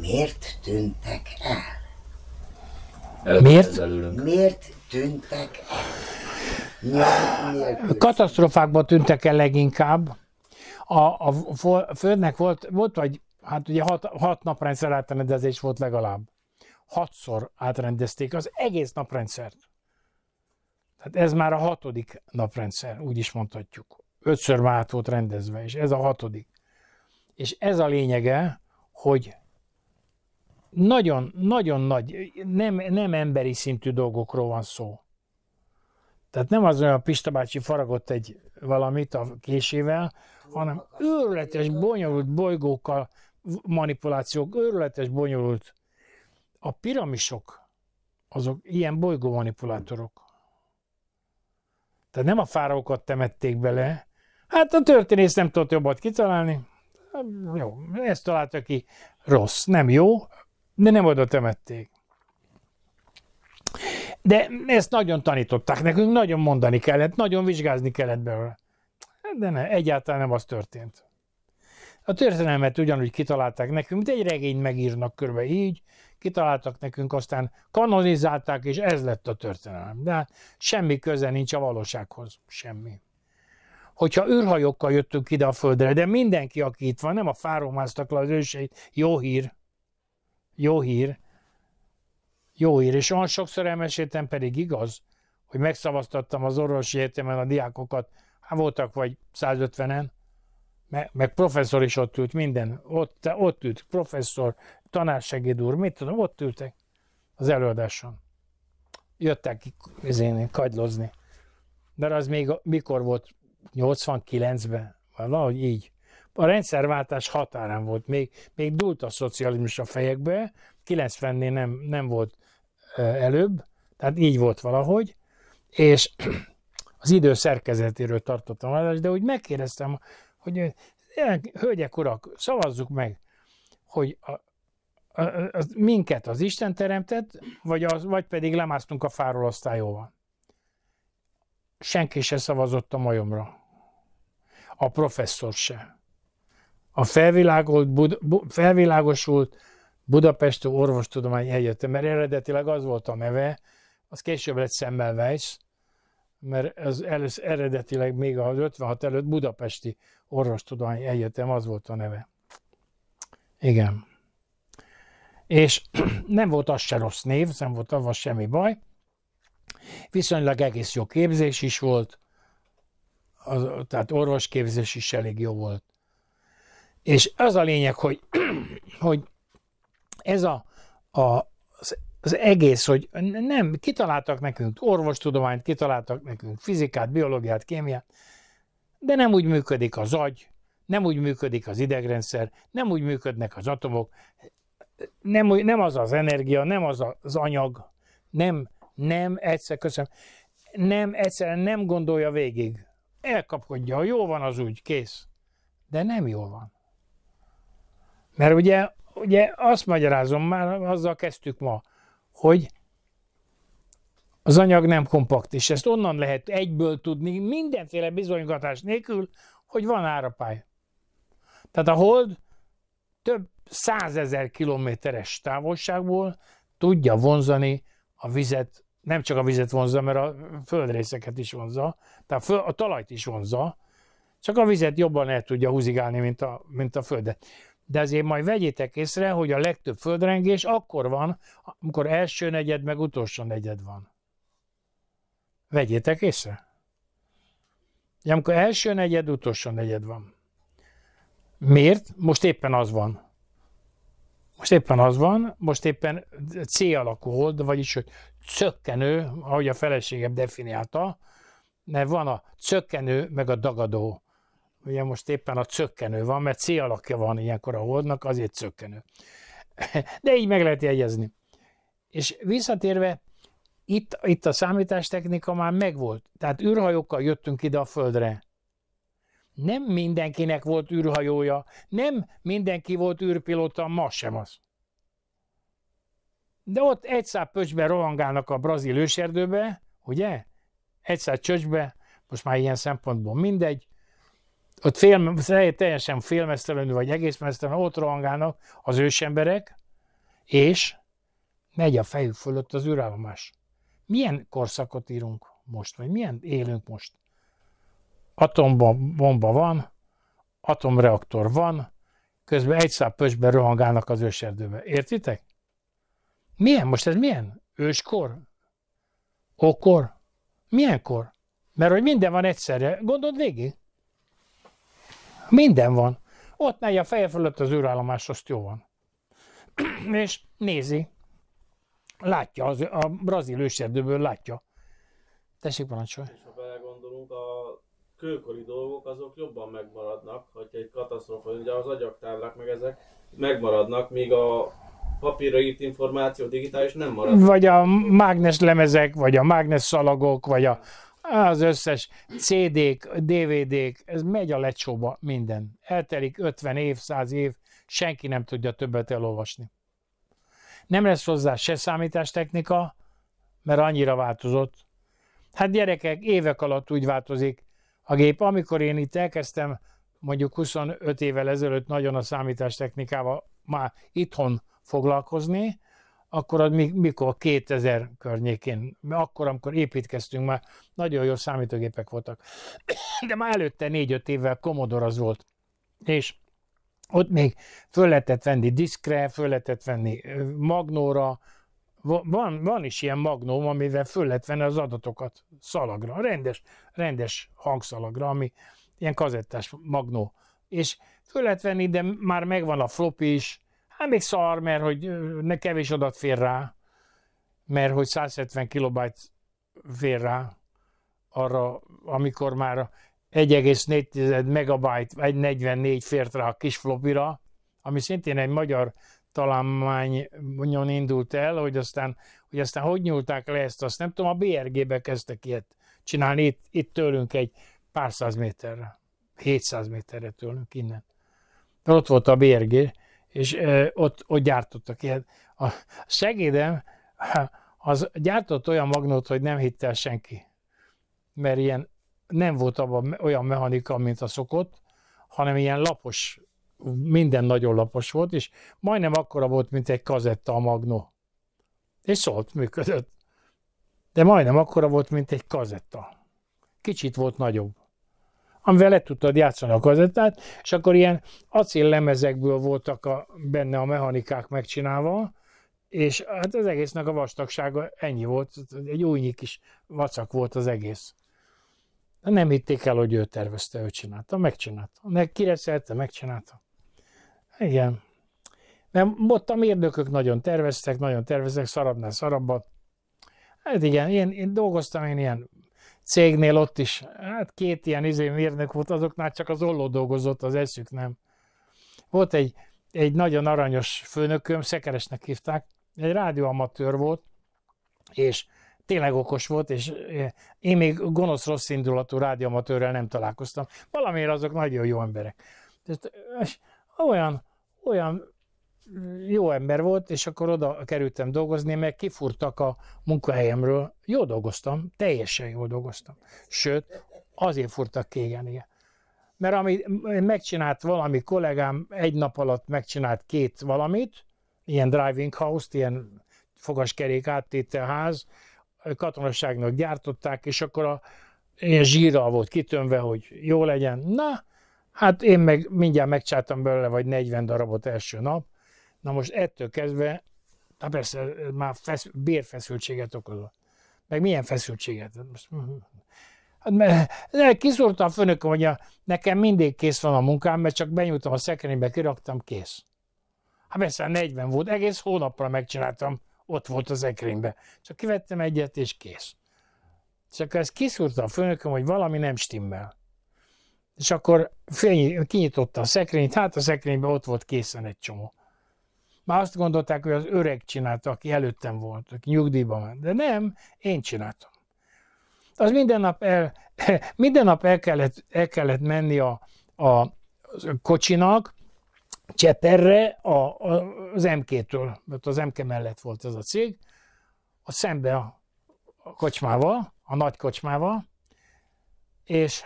Miért tűntek el? el miért? Miért tűntek el? Katasztrofákban tűntek el leginkább. A, a, Földnek volt, volt vagy, hát ugye hat, hat naprendszerátrenedezés volt legalább hatszor átrendezték az egész naprendszert. Tehát ez már a hatodik naprendszer, úgy is mondhatjuk. Ötször már át volt rendezve, és ez a hatodik. És ez a lényege, hogy nagyon-nagyon nagy, nem, nem emberi szintű dolgokról van szó. Tehát nem az olyan Pista bácsi faragott egy valamit a késével, hanem őrületes, bonyolult bolygókkal manipulációk, őrületes, bonyolult a piramisok, azok ilyen bolygómanipulátorok. Tehát nem a fáraókat temették bele, hát a történész nem tudott jobbat kitalálni. Jó, ezt találta ki. Rossz, nem jó, de nem oda temették. De ezt nagyon tanították nekünk, nagyon mondani kellett, nagyon vizsgázni kellett belőle. Hát de ne, egyáltalán nem az történt. A történelmet ugyanúgy kitalálták nekünk, mint egy regényt megírnak körbe így, kitaláltak nekünk, aztán kanonizálták, és ez lett a történelem. De hát semmi köze nincs a valósághoz, semmi. Hogyha űrhajókkal jöttünk ide a földre, de mindenki, aki itt van, nem a fáromáztak le az őseit, jó hír, jó hír, jó hír, és olyan sokszor elmeséltem, pedig igaz, hogy megszavaztattam az orvosi egyetemen a diákokat, hát voltak vagy 150-en, meg, meg professzor is ott ült, minden, ott, ott ült, professzor, tanársegéd úr, mit tudom, ott ültek az előadáson. Jöttek izén kagylozni. De az még mikor volt? 89-ben? Valahogy így. A rendszerváltás határán volt, még, még dult a szocializmus a fejekbe, 90-nél nem, nem volt előbb, tehát így volt valahogy, és az idő szerkezetéről tartottam adást, de úgy megkérdeztem hogy hölgyek, urak, szavazzuk meg, hogy a, a, a, minket az Isten teremtett, vagy, az, vagy pedig lemásztunk a fáról, aztán jó van. Senki se szavazott a majomra. A professzor se. A felvilágolt, Bud, felvilágosult Budapesti Orvostudományi Egyetem, mert eredetileg az volt a neve, az később lett Semmelweis, mert ez elősz, eredetileg még az 56 előtt Budapesti Orvostudományi Egyetem, az volt a neve. Igen. És nem volt az se rossz név, nem volt avval semmi baj. Viszonylag egész jó képzés is volt, az, tehát orvosképzés is elég jó volt. És az a lényeg, hogy, hogy ez a, a, az az egész, hogy nem, kitaláltak nekünk orvostudományt, kitaláltak nekünk fizikát, biológiát, kémiát, de nem úgy működik az agy, nem úgy működik az idegrendszer, nem úgy működnek az atomok, nem, nem az az energia, nem az az anyag, nem, nem, egyszer, köszönöm, nem, egyszerűen nem gondolja végig. Elkapkodja, ha jó van az úgy, kész. De nem jó van. Mert ugye, ugye azt magyarázom, már azzal kezdtük ma, hogy az anyag nem kompakt, és ezt onnan lehet egyből tudni, mindenféle bizonygatás nélkül, hogy van árapály. Tehát a hold több százezer kilométeres távolságból tudja vonzani a vizet, nem csak a vizet vonzza, mert a földrészeket is vonzza, tehát a talajt is vonzza, csak a vizet jobban el tudja húzigálni, mint a, mint a földet de azért majd vegyétek észre, hogy a legtöbb földrengés akkor van, amikor első negyed meg utolsó negyed van. Vegyétek észre. Ja, amikor első negyed, utolsó negyed van. Miért? Most éppen az van. Most éppen az van, most éppen C alakú hold, vagyis hogy csökkenő, ahogy a feleségem definiálta, mert van a csökkenő, meg a dagadó ugye most éppen a csökkenő van, mert C alakja van ilyenkor a holdnak, azért csökkenő. De így meg lehet jegyezni. És visszatérve, itt, itt a számítástechnika már megvolt. Tehát űrhajókkal jöttünk ide a Földre. Nem mindenkinek volt űrhajója, nem mindenki volt űrpilóta, ma sem az. De ott egy száz pöcsbe rohangálnak a brazil őserdőbe, ugye? Egy száz csöcsbe, most már ilyen szempontból mindegy, ott fél, teljesen félmesztelenül, vagy egész mesztelenül ott rohangálnak az ősemberek, és megy a fejük fölött az űrállomás. Milyen korszakot írunk most, vagy milyen élünk most? Atombomba van, atomreaktor van, közben egy száp pösben rohangálnak az őserdőbe. Értitek? Milyen most ez milyen? Őskor? Okor? Milyen kor? Mert hogy minden van egyszerre, gondold végig. Minden van. Ott megy a feje fölött az űrállomás, azt jó van. és nézi, látja, az, a brazil őserdőből látja. Tessék parancsolj. És ha belegondolunk, a kőkori dolgok azok jobban megmaradnak, hogyha egy katasztrofa, ugye az agyaktárlak meg ezek megmaradnak, míg a papírra írt információ digitális nem marad. Vagy a mágnes lemezek, vagy a mágnes szalagok, vagy a az összes CD-k, DVD-k, ez megy a lecsóba minden. Eltelik 50 év, 100 év, senki nem tudja többet elolvasni. Nem lesz hozzá se számítástechnika, mert annyira változott. Hát gyerekek, évek alatt úgy változik a gép. Amikor én itt elkezdtem, mondjuk 25 évvel ezelőtt nagyon a számítástechnikával már itthon foglalkozni, akkor mikor 2000 környékén, akkor, amikor építkeztünk, már nagyon jó számítógépek voltak. De már előtte 4-5 évvel Commodore az volt. És ott még föl lehetett venni diszkre, föl lehetett venni magnóra, van, van is ilyen magnóm, amivel föl lehet venni az adatokat szalagra, rendes, rendes hangszalagra, ami ilyen kazettás magnó. És föl lehet venni, de már megvan a floppy is, Hát még szar, mert hogy ne kevés adat fér rá, mert hogy 170 kilobajt fér rá arra, amikor már 1,4 megabyte, 44 fért rá a kis flopira, ami szintén egy magyar találmányon indult el, hogy aztán hogy aztán hogy nyúlták le ezt, azt nem tudom, a BRG-be kezdtek ilyet csinálni, itt, itt tőlünk egy pár száz méterre, 700 méterre tőlünk innen. De ott volt a BRG, és ö, ott, ott gyártottak ilyet. A segédem az gyártott olyan magnót, hogy nem hitte el senki, mert ilyen nem volt abban olyan mechanika, mint a szokott, hanem ilyen lapos, minden nagyon lapos volt, és majdnem akkora volt, mint egy kazetta a magnó. És szólt, működött. De majdnem akkora volt, mint egy kazetta. Kicsit volt nagyobb amivel le tudtad játszani a kazettát, és akkor ilyen acéllemezekből voltak a, benne a mechanikák megcsinálva, és hát az egésznek a vastagsága ennyi volt, egy újnyi kis vacak volt az egész. Nem hitték el, hogy ő tervezte, ő csinálta, megcsinálta. Meg kireszelte, megcsinálta. Igen. Mert ott a mérnökök nagyon terveztek, nagyon terveztek, szarabnál szarabban. Hát igen, én, én dolgoztam én ilyen cégnél ott is, hát két ilyen izé mérnök volt, azoknál csak az olló dolgozott, az eszük nem. Volt egy, egy nagyon aranyos főnököm, Szekeresnek hívták, egy rádióamatőr volt, és tényleg okos volt, és eh, én még gonosz rossz indulatú rádióamatőrrel nem találkoztam. Valamiért azok nagyon jó emberek. Tehát, és olyan, olyan jó ember volt, és akkor oda kerültem dolgozni, mert kifurtak a munkahelyemről. Jó dolgoztam, teljesen jól dolgoztam. Sőt, azért furtak ki, igen, igen. Mert ami, megcsinált valami kollégám, egy nap alatt megcsinált két valamit, ilyen driving house-t, ilyen fogaskerék áttételház, katonaságnak gyártották, és akkor a ilyen zsírral volt kitömve, hogy jó legyen. Na, hát én meg mindjárt megcsáltam belőle vagy 40 darabot első nap, Na most ettől kezdve, na persze, ez már fesz, bérfeszültséget okozott. Meg milyen feszültséget? Most, hm, hm, hm. hát mert kiszúrta a főnököm, hogy a, nekem mindig kész van a munkám, mert csak benyújtam a szekrénybe, kiraktam, kész. Hát persze 40 volt, egész hónapra megcsináltam, ott volt a szekrénybe. Csak kivettem egyet, és kész. És akkor ezt kiszúrta a főnököm, hogy valami nem stimmel. És akkor fény, kinyitotta a szekrényt, hát a szekrényben ott volt készen egy csomó. Már azt gondolták, hogy az öreg csinálta, aki előttem volt, aki nyugdíjban van. De nem, én csináltam. Az minden nap el, minden nap el kellett, el kellett menni a, a, a kocsinak, Cseperre, a, a, az MK-től, mert az MK mellett volt ez a cég, a szembe a, a kocsmával, a nagy kocsmával, és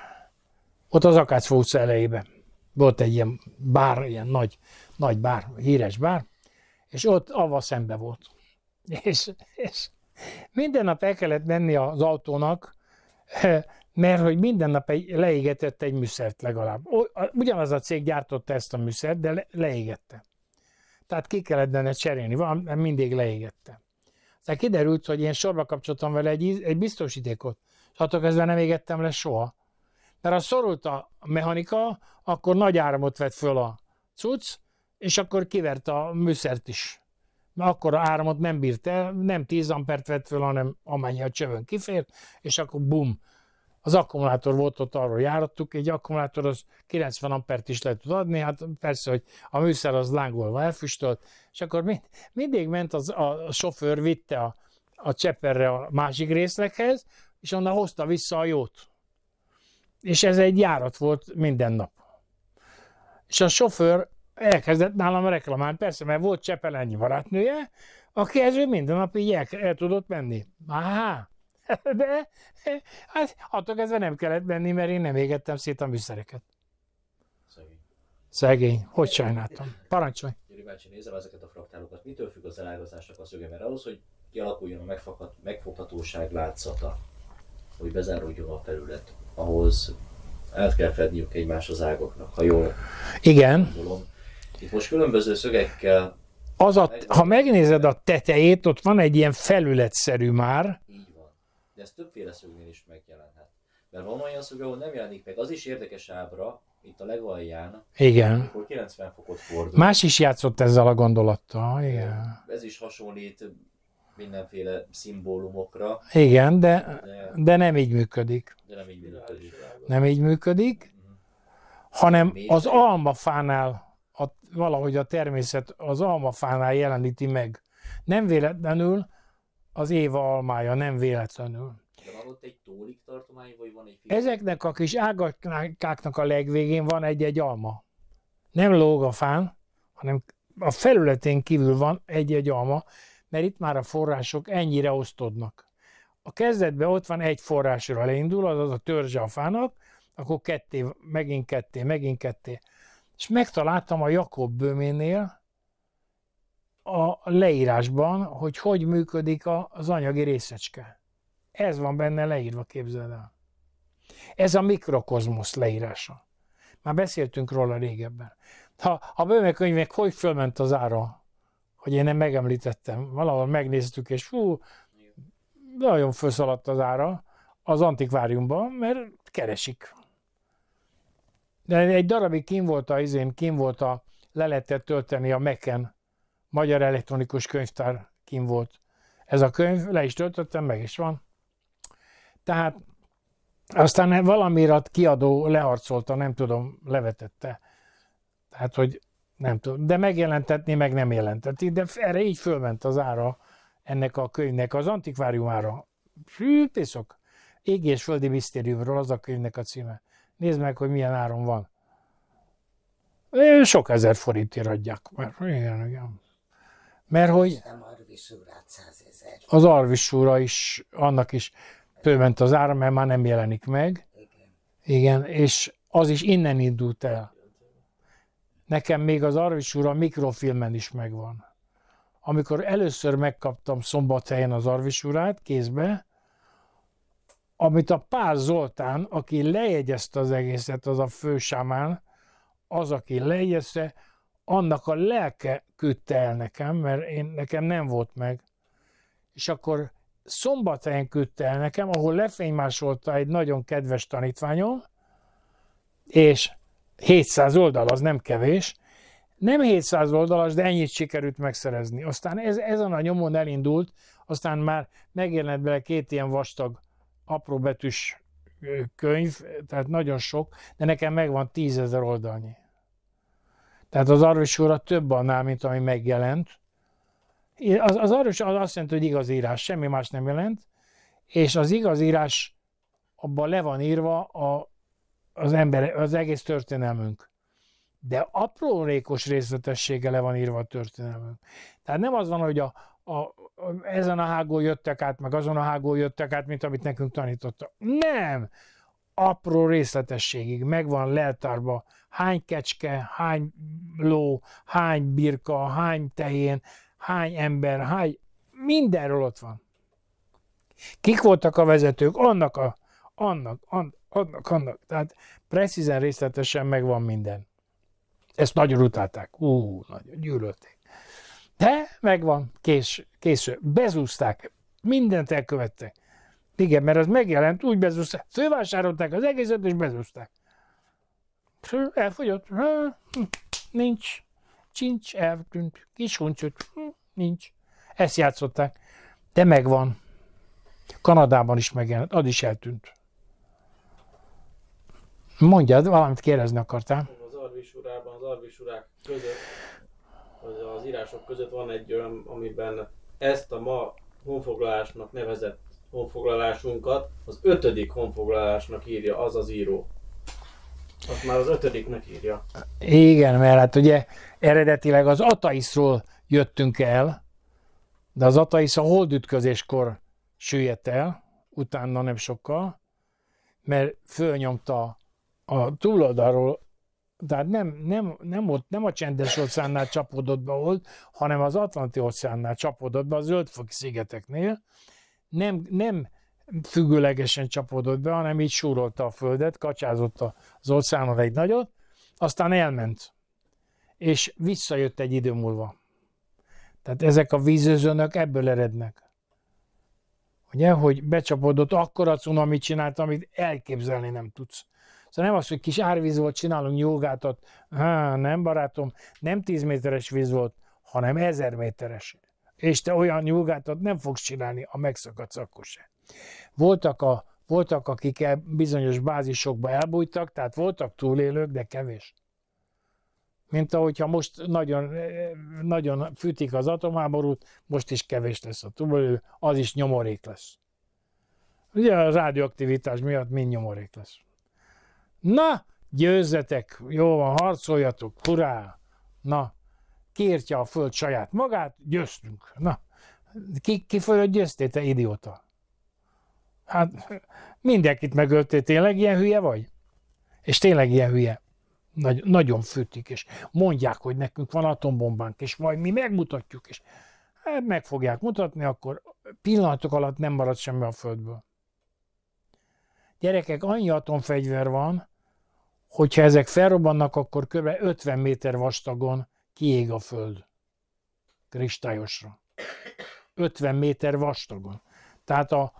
ott az Akácfó utca elejében volt egy ilyen bár, ilyen nagy, nagy bár, híres bár, és ott avval szembe volt. És, és minden nap el kellett menni az autónak, mert hogy minden nap egy, leégetett egy műszert legalább. Ugyanaz a cég gyártotta ezt a műszert, de le, leégette. Tehát ki kellett benne cserélni, mert mindig leégette. Tehát kiderült, hogy én sorba kapcsoltam vele egy, egy biztosítékot, és attól kezdve nem égettem le soha. Mert ha szorult a mechanika, akkor nagy áramot vett föl a cucc, és akkor kivert a műszert is. Mert akkor a áramot nem bírt el, nem 10 ampert vett föl, hanem amennyi a csövön kifér, és akkor bum, az akkumulátor volt ott, arról járattuk, egy akkumulátor az 90 ampert is le tud adni, hát persze, hogy a műszer az lángolva elfüstölt, és akkor mind, mindig ment az, a, a sofőr, vitte a, a cseperre a másik részlekhez, és onnan hozta vissza a jót. És ez egy járat volt minden nap. És a sofőr elkezdett nálam reklamálni, persze, mert volt Csepelenyi barátnője, Aki ezért minden nap így el, el tudott menni. Aha, De hát attól kezdve nem kellett menni, mert én nem égettem szét a műszereket. Szegény. Szegény. Hogy sajnáltam. Parancsolj! Gyuri bácsi, nézem ezeket a fraktálokat. Mitől függ az elágazásnak a szöge? Mert ahhoz, hogy kialakuljon a megfoghat, megfoghatóság látszata, hogy bezáródjon a terület, ahhoz át kell fedniük egymás az ágoknak, ha jól Igen. Gondolom. Itt most különböző szögekkel... Az a, ha megnézed a tetejét, ott van egy ilyen felületszerű már. Így van. De ez többféle szögnél is megjelenhet. Mert van olyan szög, ahol nem jelenik meg. Az is érdekes ábra, itt a legalján. Igen. Akkor 90 fokot fordul. Más is játszott ezzel a gondolattal, igen. Ez is hasonlít mindenféle szimbólumokra. Igen, de, de, de nem így működik. De nem így működik. Nem így működik, mhm. hanem az almafánál valahogy a természet az almafánál jeleníti meg. Nem véletlenül az Éva almája, nem véletlenül. De van ott egy tólik tartomány, vagy van egy... Ezeknek a kis ágakáknak a legvégén van egy-egy alma. Nem lóg a fán, hanem a felületén kívül van egy-egy alma, mert itt már a források ennyire osztodnak. A kezdetben ott van egy forrásra leindul, azaz a törzse a fának, akkor ketté, megint ketté, megint ketté és megtaláltam a Jakob Böménél a leírásban, hogy hogy működik az anyagi részecske. Ez van benne leírva, képzeld el. Ez a mikrokozmosz leírása. Már beszéltünk róla régebben. Ha a bőmekönyvnek hogy fölment az ára, hogy én nem megemlítettem, valahol megnéztük, és hú, nagyon felszaladt az ára az antikváriumban, mert keresik. De egy darabig kim volt a izén, kim volt a, le lehetett tölteni a Meken, Magyar Elektronikus Könyvtár kim volt. Ez a könyv, le is töltöttem, meg is van. Tehát aztán valamirat kiadó leharcolta, nem tudom, levetette. Tehát, hogy nem tudom, de megjelentetni meg nem jelentetni. de erre így fölment az ára ennek a könyvnek, az antikváriumára. ára. Hű, Égés földi misztériumról az a könyvnek a címe. Nézd meg, hogy milyen áron van. Sok ezer forintért adják. Mert, igen, igen. Mert hogy... Az arvisúra is, annak is fölment az ára, mert már nem jelenik meg. Igen, és az is innen indult el. Nekem még az arvisúra mikrofilmen is megvan. Amikor először megkaptam szombathelyen az arvisúrát kézbe, amit a Pál Zoltán, aki lejegyezte az egészet, az a fősámán, az, aki lejegyezte, annak a lelke küldte el nekem, mert én, nekem nem volt meg. És akkor szombathelyen küldte el nekem, ahol lefénymásolta egy nagyon kedves tanítványom, és 700 oldal, az nem kevés, nem 700 oldalas, de ennyit sikerült megszerezni. Aztán ez, ezen a nyomon elindult, aztán már megjelent bele két ilyen vastag apróbetűs könyv, tehát nagyon sok, de nekem megvan tízezer oldalnyi. Tehát az arvisúra több annál, mint ami megjelent. Az, az arvis az azt jelenti, hogy igaz írás, semmi más nem jelent, és az igaz írás abban le van írva a, az, ember, az egész történelmünk. De aprólékos részletessége le van írva a történelmünk. Tehát nem az van, hogy a, a ezen a hágó jöttek át, meg azon a hágó jöttek át, mint amit nekünk tanítottak. Nem! Apró részletességig megvan leltárba hány kecske, hány ló, hány birka, hány tehén, hány ember, hány... Mindenről ott van. Kik voltak a vezetők? Annak a... Annak, annak, annak, annak. Tehát precízen részletesen megvan minden. Ezt nagyon utálták. Ú, nagyon gyűlölték. De megvan, kés, késő. Bezúzták, mindent elkövettek. Igen, mert az megjelent, úgy bezúzták, fővásárolták az egészet, és bezúzták. Elfogyott, ha, nincs, csincs, eltűnt, kis huncut, hm, nincs. Ezt játszották, de megvan. Kanadában is megjelent, az is eltűnt. Mondjad, valamit kérdezni akartál. Az arvisurában, az arvisurák között hogy az írások között van egy olyan, amiben ezt a ma honfoglalásnak nevezett honfoglalásunkat az ötödik honfoglalásnak írja az az író. Azt már az ötödiknek írja. Igen, mert hát ugye eredetileg az Ataiszról jöttünk el, de az Ataisz a holdütközéskor süllyedt el, utána nem sokkal, mert fölnyomta a túloldalról tehát nem, nem, nem, ott, nem a csendes óceánnál csapódott be volt, hanem az Atlanti óceánnál csapódott be, a Zöldfoki szigeteknél. Nem, nem függőlegesen csapódott be, hanem így súrolta a földet, kacsázott az óceánon egy nagyot, aztán elment. És visszajött egy idő múlva. Tehát ezek a vízözönök ebből erednek ugye, hogy becsapódott akkora cunamit csinált, amit elképzelni nem tudsz. Szóval nem az, hogy kis árvíz volt, csinálunk jogátot, Há, nem barátom, nem 10 méteres víz volt, hanem 1000 méteres. És te olyan nyugátot nem fogsz csinálni, a megszakadsz akkor se. Voltak, a, voltak akik bizonyos bázisokba elbújtak, tehát voltak túlélők, de kevés. Mint ahogyha most nagyon, eh, nagyon fűtik az atomáborút, most is kevés lesz a túlélő, az is nyomorék lesz. Ugye a rádióaktivitás miatt mind nyomorék lesz. Na, győzzetek, jó van, harcoljatok, hurrá! Na, kértje a föld saját magát, győztünk. Na, ki, ki fölött győztél, te idióta? Hát, mindenkit megöltél, tényleg ilyen hülye vagy? És tényleg ilyen hülye. Nagy, nagyon fűtik, és mondják, hogy nekünk van atombombánk, és majd mi megmutatjuk, és hát meg fogják mutatni, akkor pillanatok alatt nem marad semmi a földből. Gyerekek, annyi atomfegyver van, hogyha ezek felrobbannak, akkor kb. 50 méter vastagon kiég a föld kristályosra. 50 méter vastagon. Tehát a,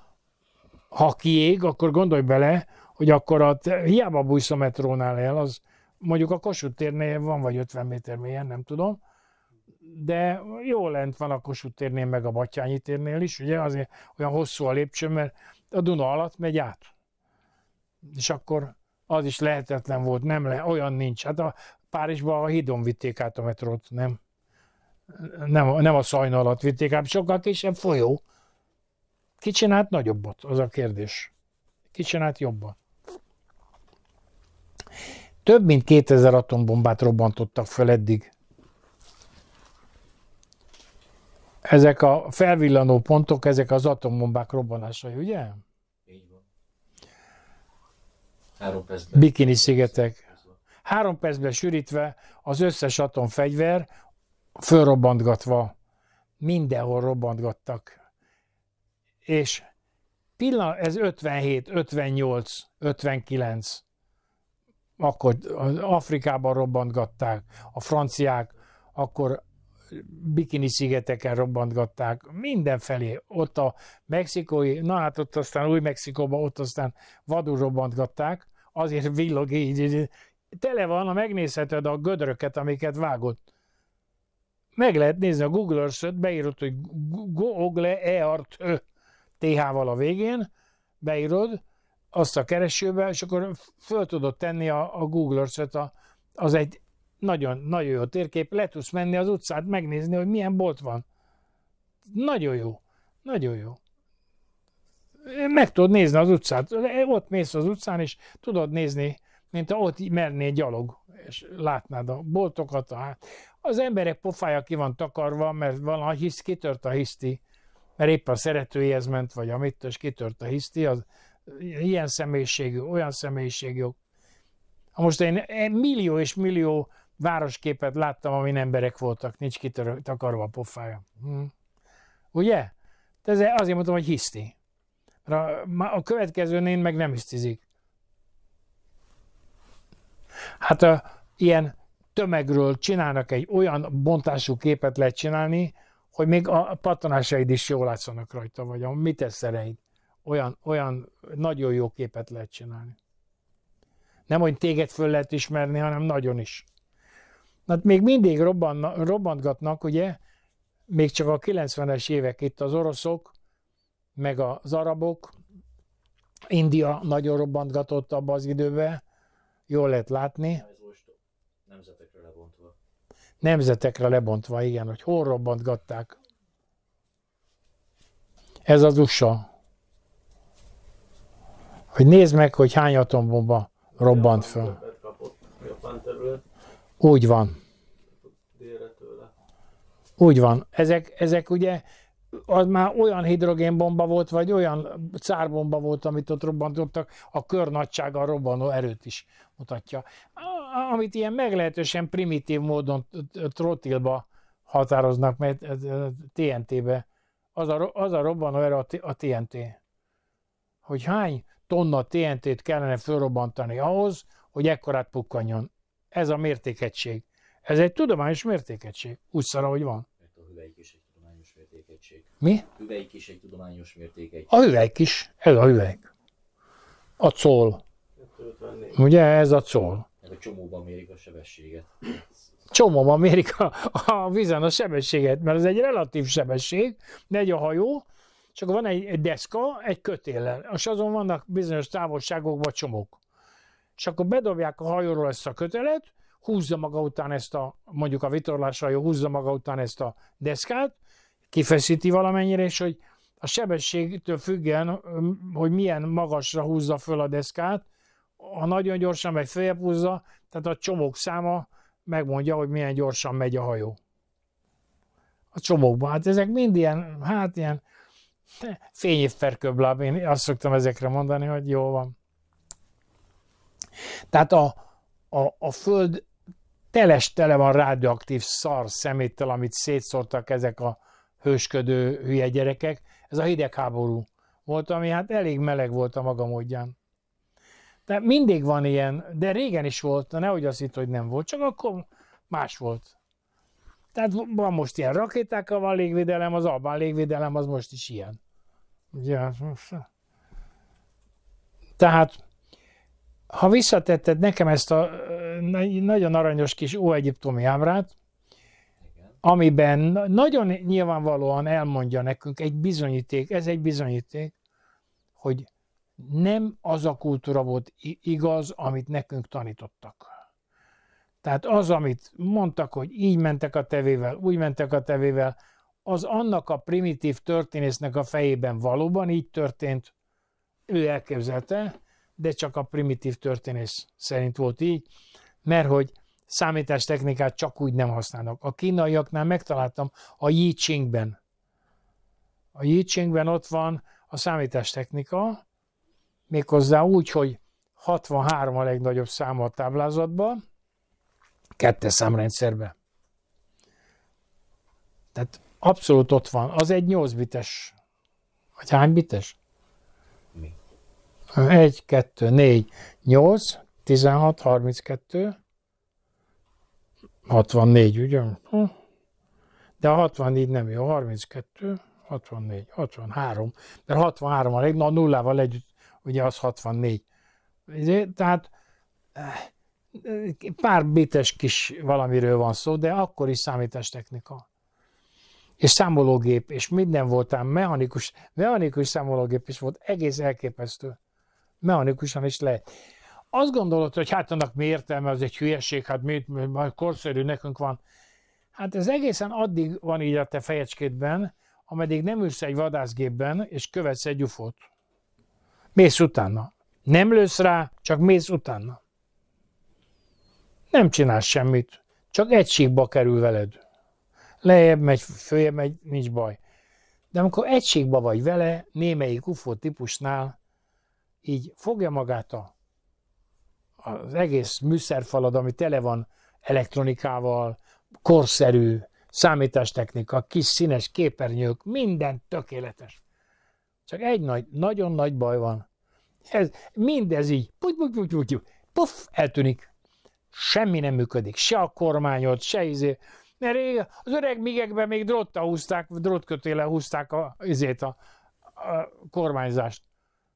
ha kiég, akkor gondolj bele, hogy akkor a, hiába bújsz a metrónál el, az Mondjuk a Kossuth térnél van, vagy 50 méter mélyen, nem tudom, de jó lent van a Kossuth térnél, meg a Batyányi térnél is, ugye azért olyan hosszú a lépcső, mert a Duna alatt megy át. És akkor az is lehetetlen volt, nem le, olyan nincs. Hát a Párizsban a hídon vitték át a metrót, nem? Nem, nem a szajna alatt vitték át, sokkal kisebb folyó. Kicsinált nagyobbat, az a kérdés. Kicsinált csinált jobban? Több mint 2000 atombombát robbantottak fel eddig. Ezek a felvillanó pontok, ezek az atombombák robbanásai, ugye? Így van. Három percben. Bikini szigetek. Három percben sűrítve az összes atomfegyver fölrobbantgatva. Mindenhol robbantgattak. És pillanat, ez 57, 58, 59 akkor az Afrikában robbantgatták, a franciák, akkor bikini szigeteken robbantgatták, mindenfelé, ott a mexikói, na hát ott aztán új Mexikóban, ott aztán vadul robbantgatták, azért villog így, így, tele van, ha megnézheted a gödröket, amiket vágott. Meg lehet nézni a Google Earth-öt, beírod, hogy Google Earth TH-val a végén, beírod, azt a keresőbe, és akkor föl tudod tenni a, a Google Earth-et, az egy nagyon, nagyon jó térkép, le tudsz menni az utcát, megnézni, hogy milyen bolt van. Nagyon jó, nagyon jó. Meg tudod nézni az utcát, ott mész az utcán, és tudod nézni, mint ha ott mernél gyalog, és látnád a boltokat, a hát. Az emberek pofája ki van takarva, mert valahol hisz, kitört a hiszti, mert épp a szeretőjéhez ment, vagy amit, és kitört a hiszti, az ilyen személyiségű, olyan személyiségű. Most én millió és millió városképet láttam, amin emberek voltak, nincs kitakarva a pofája. Hm. Ugye? De ez azért mondom, hogy hiszti. A nén meg nem hisztizik. Hát a, ilyen tömegről csinálnak egy olyan bontású képet lehet csinálni, hogy még a pattanásaid is jól látszanak rajta, vagy a mit szereid olyan, olyan nagyon jó képet lehet csinálni. Nem, hogy téged föl lehet ismerni, hanem nagyon is. Hát még mindig robban, robbantgatnak, ugye, még csak a 90-es évek itt az oroszok, meg az arabok, India nagyon robbantgatott abban az időben. jól lehet látni. Nemzetekre lebontva. Nemzetekre lebontva, igen, hogy hol robbantgatták. Ez az USA. Hogy nézd meg, hogy hány atombomba robbant föl. Úgy van. Úgy van. Ezek, ezek ugye az már olyan hidrogénbomba volt, vagy olyan cárbomba volt, amit ott robbantottak, a a robbanó erőt is mutatja. Amit ilyen meglehetősen primitív módon trotilba határoznak, mert eh, eh, TNT-be az a, az a robbanó erő a TNT. Hogy hány tonna TNT-t kellene felrobbantani ahhoz, hogy ekkorát pukkanjon. Ez a mértékegység. Ez egy tudományos mértékegység. Úgy szar, ahogy van. A hüvelyk is egy tudományos mértékegység. Mi? A hüvelyk is egy tudományos mértékegység. A hüvelyk is. Ez a hüvelyk. A col. Ugye ez a col. Ez a csomóban mérik a sebességet. Csomóban mérik a, a vizen a sebességet, mert ez egy relatív sebesség, megy a hajó, és akkor van egy, egy deszka, egy kötéllel, és azon vannak bizonyos távolságokban csomók. És akkor bedobják a hajóról ezt a kötelet, húzza maga után ezt a, mondjuk a vitorlás hajó húzza maga után ezt a deszkát, kifeszíti valamennyire, és hogy a sebességtől függen, hogy milyen magasra húzza föl a deszkát, ha nagyon gyorsan meg följebb húzza, tehát a csomók száma megmondja, hogy milyen gyorsan megy a hajó. A csomókban. Hát ezek mind ilyen, hát ilyen Fényév per köbláb, én azt szoktam ezekre mondani, hogy jó van. Tehát a, a, a Föld teles tele van radioaktív szar szeméttel, amit szétszórtak ezek a hősködő hülye gyerekek. Ez a hidegháború volt, ami hát elég meleg volt a maga módján. Tehát mindig van ilyen, de régen is volt, na nehogy azt hitt, hogy nem volt, csak akkor más volt. Tehát van most ilyen rakétákkal van légvédelem, az Albán légvédelem az most is ilyen. Ugye, most... Tehát, ha visszatetted nekem ezt a nagyon aranyos kis óegyiptomi ábrát, amiben nagyon nyilvánvalóan elmondja nekünk egy bizonyíték, ez egy bizonyíték, hogy nem az a kultúra volt igaz, amit nekünk tanítottak. Tehát az, amit mondtak, hogy így mentek a tevével, úgy mentek a tevével, az annak a primitív történésznek a fejében valóban így történt, ő elképzelte, de csak a primitív történész szerint volt így, mert hogy számítástechnikát csak úgy nem használnak. A kínaiaknál megtaláltam a Yi Chingben. A Yi Chingben ott van a számítástechnika, méghozzá úgy, hogy 63 a legnagyobb száma a táblázatban, kettes számrendszerbe. Tehát abszolút ott van. Az egy 8 bites. Vagy hány bites? Mi? 1, 2, 4, 8, 16, 32, 64, ugye? Hm. De a 64 nem jó, 32, 64, 63, mert 63 a leg, na nullával együtt, ugye az 64. Tehát eh, pár bites kis valamiről van szó, de akkor is számítástechnika. És számológép, és minden voltál, mechanikus, mechanikus számológép is volt, egész elképesztő. Mechanikusan is lehet. Azt gondolod, hogy hát annak mi értelme, az egy hülyeség, hát mi, majd korszerű nekünk van. Hát ez egészen addig van így a te fejecskédben, ameddig nem ülsz egy vadászgépben, és követsz egy ufot. Mész utána. Nem lősz rá, csak mész utána. Nem csinálsz semmit, csak egy síkba kerül veled. Lejjebb megy, följebb megy, nincs baj. De amikor egy síkba vagy vele, némelyik UFO típusnál, így fogja magát a, az egész műszerfalad, ami tele van elektronikával, korszerű, számítástechnika, kis színes képernyők, minden tökéletes. Csak egy nagy, nagyon nagy baj van. Ez, mindez így, puf puf puf puf, puf eltűnik. Semmi nem működik, se a kormányod, se izé. Mert az öreg migekben még drótta húzták, drótkötéle húzták a, izét a, a kormányzást.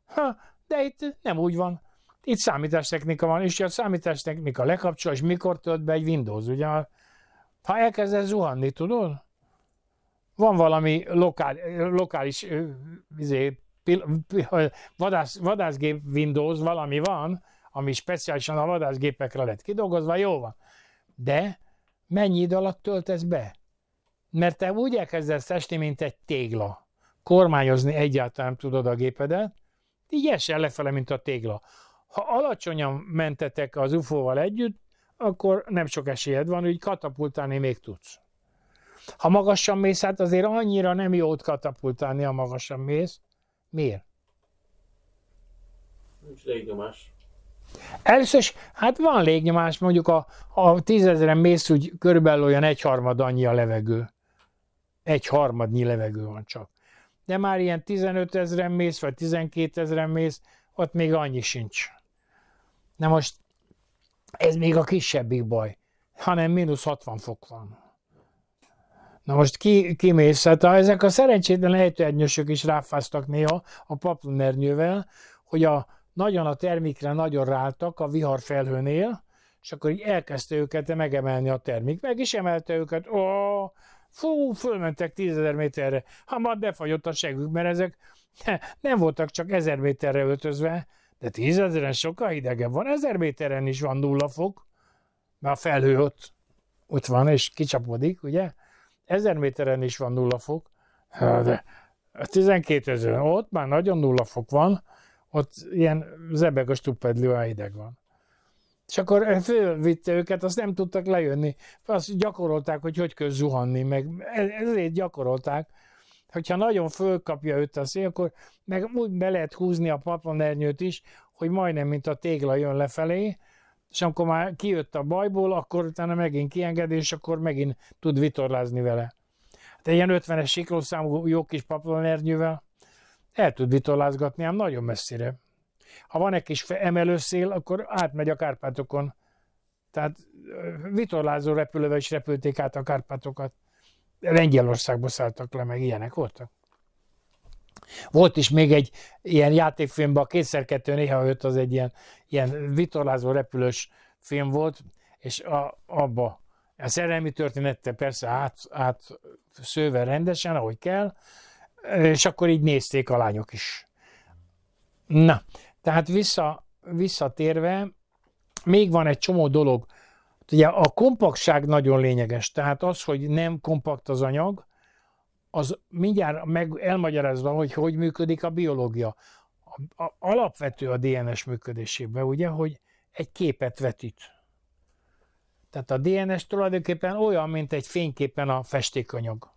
Ha, de itt nem úgy van. Itt számítástechnika van, és a számítástechnika lekapcsol, és mikor tölt be egy Windows, ugye? Ha elkezdesz zuhanni, tudod? Van valami lokál, lokális izé, pil, pil, vadász, vadászgép Windows, valami van, ami speciálisan a vadászgépekre lett kidolgozva, jó van. De mennyi idő alatt töltesz be? Mert te úgy elkezdesz esni, mint egy tégla. Kormányozni egyáltalán tudod a gépedet, így esel lefele, mint a tégla. Ha alacsonyan mentetek az UFO-val együtt, akkor nem sok esélyed van, úgy katapultálni még tudsz. Ha magasan mész, hát azért annyira nem jót katapultálni, ha magasan mész. Miért? Nincs légnyomás. Először is, hát van légnyomás, mondjuk a, a tízezeren mész úgy körülbelül olyan egyharmad annyi a levegő. Egyharmadnyi levegő van csak. De már ilyen 15 ezeren mész, vagy 12 ezeren mész, ott még annyi sincs. Na most, ez még a kisebbik baj, hanem mínusz 60 fok van. Na most ki, mész? hát ezek a szerencsétlen ejtőernyősök is ráfáztak néha a paplunernyővel, hogy a nagyon a termékre nagyon ráltak a vihar felhőnél, és akkor így elkezdte őket megemelni a termék. Meg is emelte őket, ó, fú, fölmentek tízezer méterre, méterre, hát már befagyott a segük, mert ezek nem voltak csak ezer méterre öltözve, de tízezeren sokkal hidegebb van, Ezer méteren is van nulla fok, mert a felhő ott, ott van, és kicsapodik, ugye? Ezer méteren is van nulla fok, hát, de 12 ezeren, ott már nagyon nulla fok van, ott ilyen zebeg a stupedli, olyan hideg van. És akkor fölvitte őket, azt nem tudtak lejönni. Azt gyakorolták, hogy hogy kell zuhanni, meg ezért gyakorolták. Hogyha nagyon fölkapja őt a szél, akkor meg úgy be lehet húzni a paplanernyőt is, hogy majdnem, mint a tégla jön lefelé, és amikor már kijött a bajból, akkor utána megint kienged, és akkor megint tud vitorlázni vele. Hát egy ilyen 50-es siklószámú jó kis paplanernyővel el tud vitolázgatni, ám nagyon messzire. Ha van egy kis emelőszél, akkor átmegy a Kárpátokon. Tehát vitorlázó repülővel is repülték át a Kárpátokat. Lengyelországba szálltak le, meg ilyenek voltak. Volt is még egy ilyen játékfilmben, a kétszer kettő néha jött, az egy ilyen, ilyen vitorlázó repülős film volt, és a, abba a szerelmi története persze át, át szőve rendesen, ahogy kell, és akkor így nézték a lányok is. Na, tehát vissza, visszatérve, még van egy csomó dolog. Ugye a kompaktság nagyon lényeges, tehát az, hogy nem kompakt az anyag, az mindjárt meg elmagyarázva, hogy hogy működik a biológia. A, a, alapvető a DNS működésében, ugye, hogy egy képet vetít. Tehát a DNS tulajdonképpen olyan, mint egy fényképen a festékanyag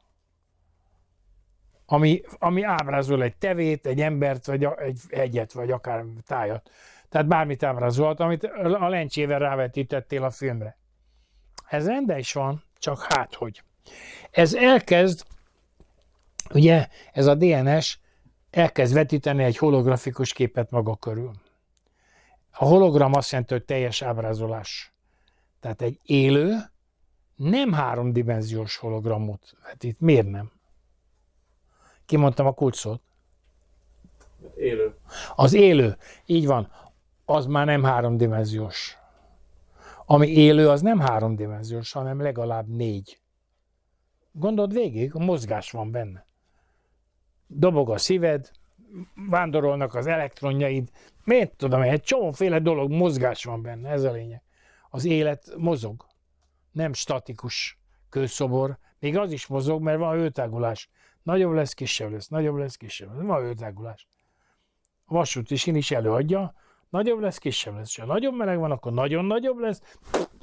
ami, ami ábrázol egy tevét, egy embert, vagy a, egy egyet, vagy akár tájat. Tehát bármit ábrázolt, amit a lencsével rávetítettél a filmre. Ez rendben is van, csak hát hogy. Ez elkezd, ugye ez a DNS elkezd vetíteni egy holografikus képet maga körül. A hologram azt jelenti, hogy teljes ábrázolás. Tehát egy élő, nem háromdimenziós hologramot vetít. Miért nem? Kimondtam a kulcsot. Élő. Az élő, így van. Az már nem háromdimenziós. Ami élő, az nem háromdimenziós, hanem legalább négy. Gondold végig, a mozgás van benne. Dobog a szíved, vándorolnak az elektronjaid, miért tudom, egy csomóféle dolog, mozgás van benne, ez a lényeg. Az élet mozog, nem statikus kőszobor, még az is mozog, mert van hőtágulás. Nagyobb lesz, kisebb lesz, nagyobb lesz, kisebb lesz. Van ördrágulás. A vasút is, én is előadja, nagyobb lesz, kisebb lesz. Ha nagyobb meleg van, akkor nagyon nagyobb lesz,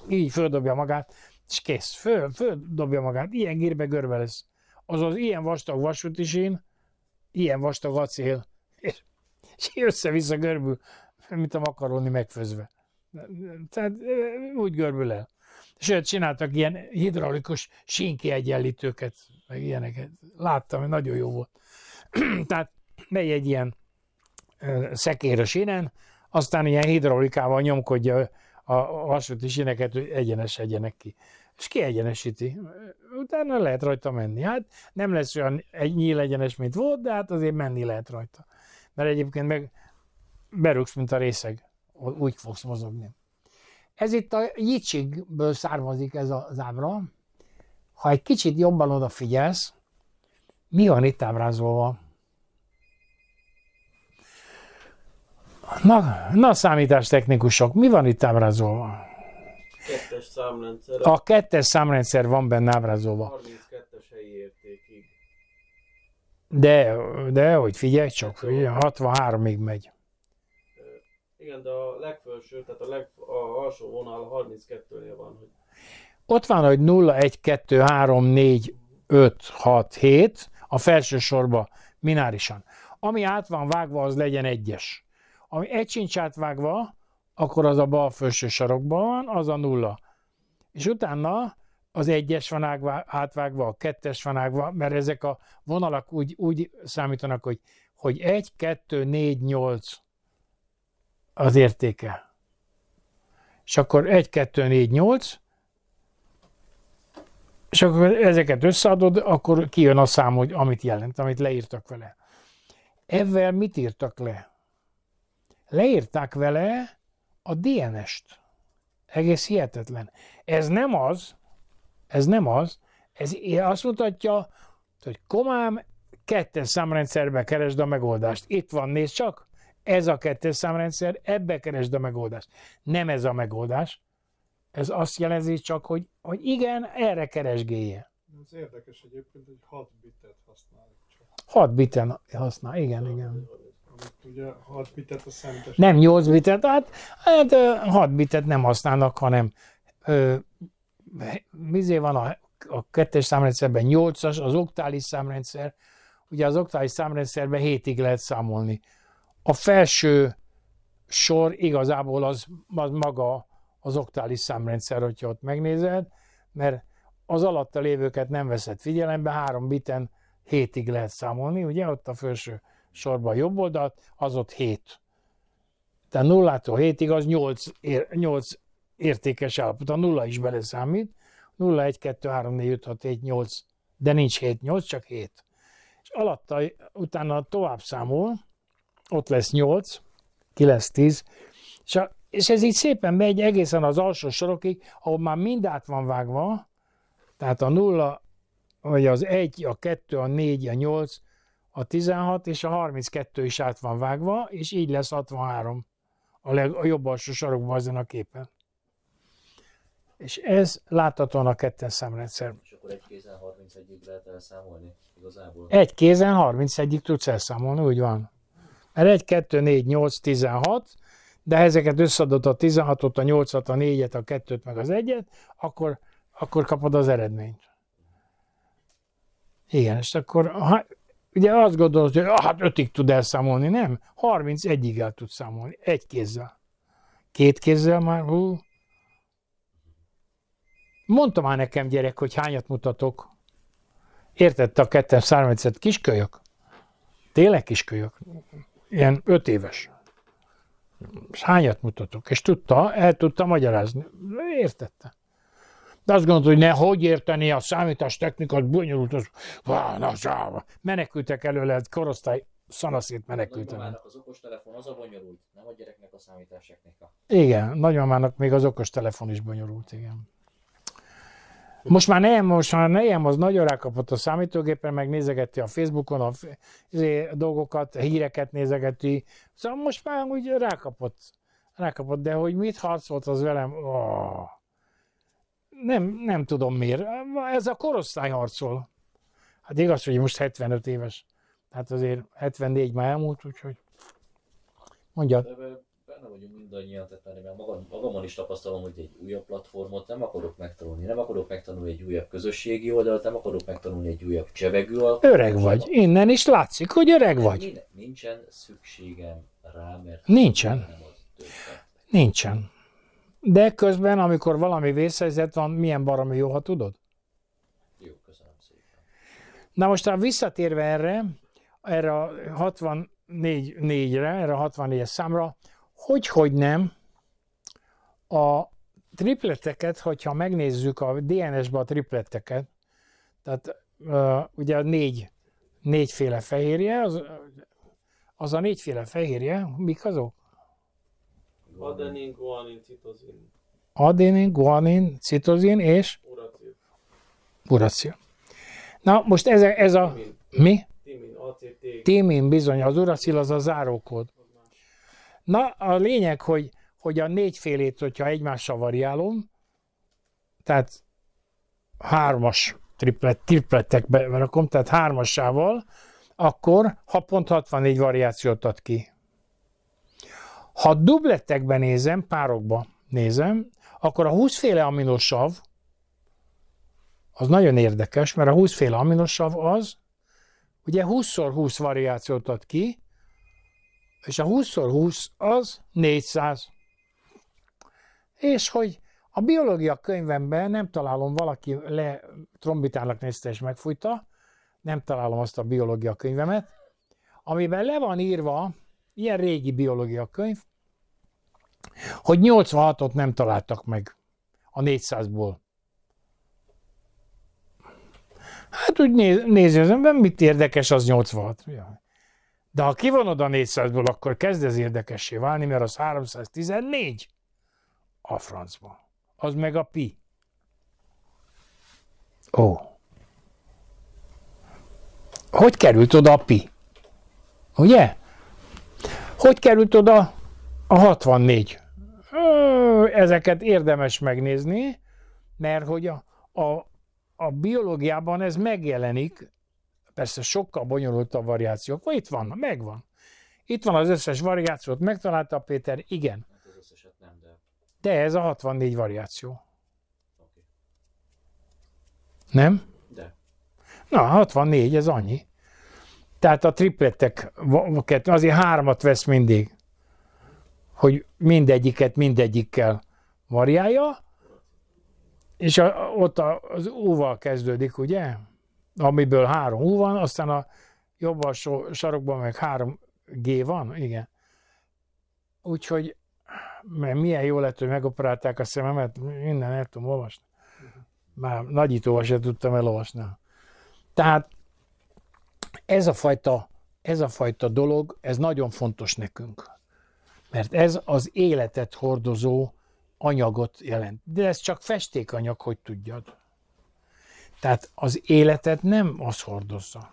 így földobja magát, és kész, föl, földobja magát, ilyen gírbe görbe lesz. Azaz ilyen vastag vasút is én, ilyen vastag acél, és, és össze-vissza görbül, mint a makaroni megfőzve. Tehát úgy görbül el. Sőt, csináltak ilyen hidraulikus sínki egyenlítőket, meg ilyeneket. Láttam, hogy nagyon jó volt. Tehát megy egy ilyen szekér a sínen, aztán ilyen hidraulikával nyomkodja a vasúti síneket, hogy egyenes egyenek ki. És kiegyenesíti. Utána lehet rajta menni. Hát nem lesz olyan egy nyíl egyenes, mint volt, de hát azért menni lehet rajta. Mert egyébként meg berúgsz, mint a részeg. Úgy fogsz mozogni. Ez itt a jicsigből származik ez az ábra. Ha egy kicsit jobban odafigyelsz, mi van itt ábrázolva? Na, na számítástechnikusok, mi van itt ábrázolva? Kettes számrendszer. A kettes számrendszer van benne ábrázolva. 32-es helyi értékig. De, de, hogy figyelj csak, 63-ig megy. Igen, de a legfelső, tehát a, leg, a alsó vonal 32-nél van. Hogy... Ott van, hogy 0, 1, 2, 3, 4, 5, 6, 7, a felső sorba minárisan. Ami át van vágva, az legyen egyes. Ami egy sincs átvágva, akkor az a bal felső sarokban van, az a nulla. És utána az egyes van ágva, átvágva, a kettes van ágva, mert ezek a vonalak úgy, úgy számítanak, hogy, hogy 1, 2, 4, 8 az értéke és akkor 1, 2, 4, 8, és akkor ezeket összeadod, akkor kijön a szám, hogy amit jelent, amit leírtak vele. Ezzel mit írtak le? Leírták vele a DNS-t. Egész hihetetlen. Ez nem az, ez nem az, ez azt mutatja, hogy komám ketten számrendszerbe keresd a megoldást. Itt van, nézd csak! Ez a kettes számrendszer, ebbe keresd a megoldást. Nem ez a megoldás. Ez azt jelenti, csak, hogy, hogy igen, erre keresgélje. Ez érdekes egyébként, hogy 6 bitet használ. 6 biten használ, igen, igen. Ugye 6 bitet a számítás. Nem 8 bitet, hát, hát 6 bitet nem használnak, hanem ö, mizé van a, a kettes számrendszerben 8-as, az oktális számrendszer, ugye az oktális számrendszerben 7-ig lehet számolni. A felső sor igazából az, az maga az oktális számrendszer, hogyha ott megnézed, mert az alatta lévőket nem veszed figyelembe, három biten hétig lehet számolni, ugye ott a felső sorban a jobb oldalt, az ott hét. Tehát nullától hétig az nyolc, ér, nyolc értékes állapot. A nulla is beleszámít. 0, 1, 2, 3, 4, 5, 6, 7, 8. De nincs 7, 8, csak 7. És alatta, utána tovább számol, ott lesz 8, ki lesz 10, és, a, és ez így szépen megy egészen az alsó sorokig, ahol már mind át van vágva, tehát a 0, vagy az 1, a 2, a 4, a 8, a 16 és a 32 is át van vágva, és így lesz 63 a, leg, a jobb alsó sarokban ezen a képen. És ez láthatóan a ketten számrendszer. És akkor egy kézen 31-ig lehet elszámolni igazából? Egy kézen 31-ig tudsz elszámolni, úgy van. Mert 1, 2, 4, 8, 16, de ezeket összeadod a 16-ot, a 8-at, a 4-et, a 2-t, meg az 1-et, akkor, akkor kapod az eredményt. Igen, és akkor ha, ugye azt gondolod, hogy ah, hát 5-ig tud elszámolni, nem? 31-ig el tud számolni, egy kézzel. Két kézzel már, hú. Mondta már nekem gyerek, hogy hányat mutatok. Értette a kettem szármetszett kiskölyök? Tényleg kiskölyök? ilyen öt éves. És hányat mutatok? És tudta, el tudta magyarázni. Értette. De azt gondolta, hogy ne, hogy érteni a technikát, bonyolult, az, na, menekültek előle, egy korosztály szanaszét menekültem. az okostelefon az a bonyolult, nem a gyereknek a technika. Igen, nagymamának még az okostelefon is bonyolult, igen. Most már nem, most már nem, az nagyon rákapott a számítógépen, meg nézegeti a Facebookon a, a izé, dolgokat, a híreket nézegeti. Szóval most már úgy rákapott, rákapott, de hogy mit harcolt az velem, oh, nem, nem tudom miért. Ez a korosztály harcol. Hát igaz, hogy most 75 éves. Hát azért 74 már elmúlt, úgyhogy mondja benne vagyunk mindannyian, tehát már, már magam, magamon is tapasztalom, hogy egy újabb platformot nem akarok megtanulni, nem akarok megtanulni egy újabb közösségi oldalt, nem akarok megtanulni egy újabb csevegő alkalmat. Öreg vagy, a... innen is látszik, hogy öreg vagy. Nincsen, nincsen szükségem rá, mert nincsen. Nem az nincsen. De közben, amikor valami vészhelyzet van, milyen baromi jó, ha tudod? Jó, köszönöm szépen. Na most rá visszatérve erre, erre a 64 négyre, erre a 64-es számra, hogy hogy nem. A tripleteket, hogyha megnézzük a DNS-be a tripleteket, tehát uh, ugye négy, négyféle fehérje, az, az a négyféle fehérje, mik azok? Adenin, guanin, citozin. Adenin, guanin, citozin és? Uracil. Uracil. Na most ez ez a Timin. mi? Timin, ACT. Timin bizony, az uracil az a zárókód. Na, a lényeg, hogy, hogy a négy félét, hogyha egymással variálom, tehát hármas triplet, triplettekbe rakom, tehát hármasával, akkor ha pont variációt ad ki. Ha dubletekben nézem, párokba nézem, akkor a 20 féle aminosav, az nagyon érdekes, mert a 20 féle aminosav az, ugye 20x20 variációt ad ki, és a 20 20 az 400. És hogy a biológia könyvemben nem találom, valaki le trombitának nézte és megfújta, nem találom azt a biológia könyvemet, amiben le van írva, ilyen régi biológia könyv, hogy 86-ot nem találtak meg a 400-ból. Hát úgy néz, nézi az ember, mit érdekes az 86. Ja. De ha kivonod a 400-ból, akkor kezd ez érdekessé válni, mert az 314 a francba. Az meg a pi. Ó. Hogy került oda a pi? Ugye? Hogy került oda a 64? Ö, ezeket érdemes megnézni, mert hogy a, a, a biológiában ez megjelenik, Persze sokkal bonyolultabb variációk. Itt van, megvan. Itt van az összes variációt, megtalálta Péter, igen. Hát az összeset nem, de... de ez a 64 variáció. Okay. Nem? De. Na, 64, ez annyi. Tehát a tripletek, azért hármat vesz mindig, hogy mindegyiket mindegyikkel variálja, és a, ott a, az óval kezdődik, ugye? amiből három U van, aztán a jobb alsó sarokban meg három G van, igen. Úgyhogy mert milyen jó lett, hogy megoperálták a szememet, minden el tudom olvasni. Már nagyítóval se tudtam elolvasni. Tehát ez a fajta, ez a fajta dolog, ez nagyon fontos nekünk. Mert ez az életet hordozó anyagot jelent. De ez csak festékanyag, hogy tudjad. Tehát az életet nem az hordozza.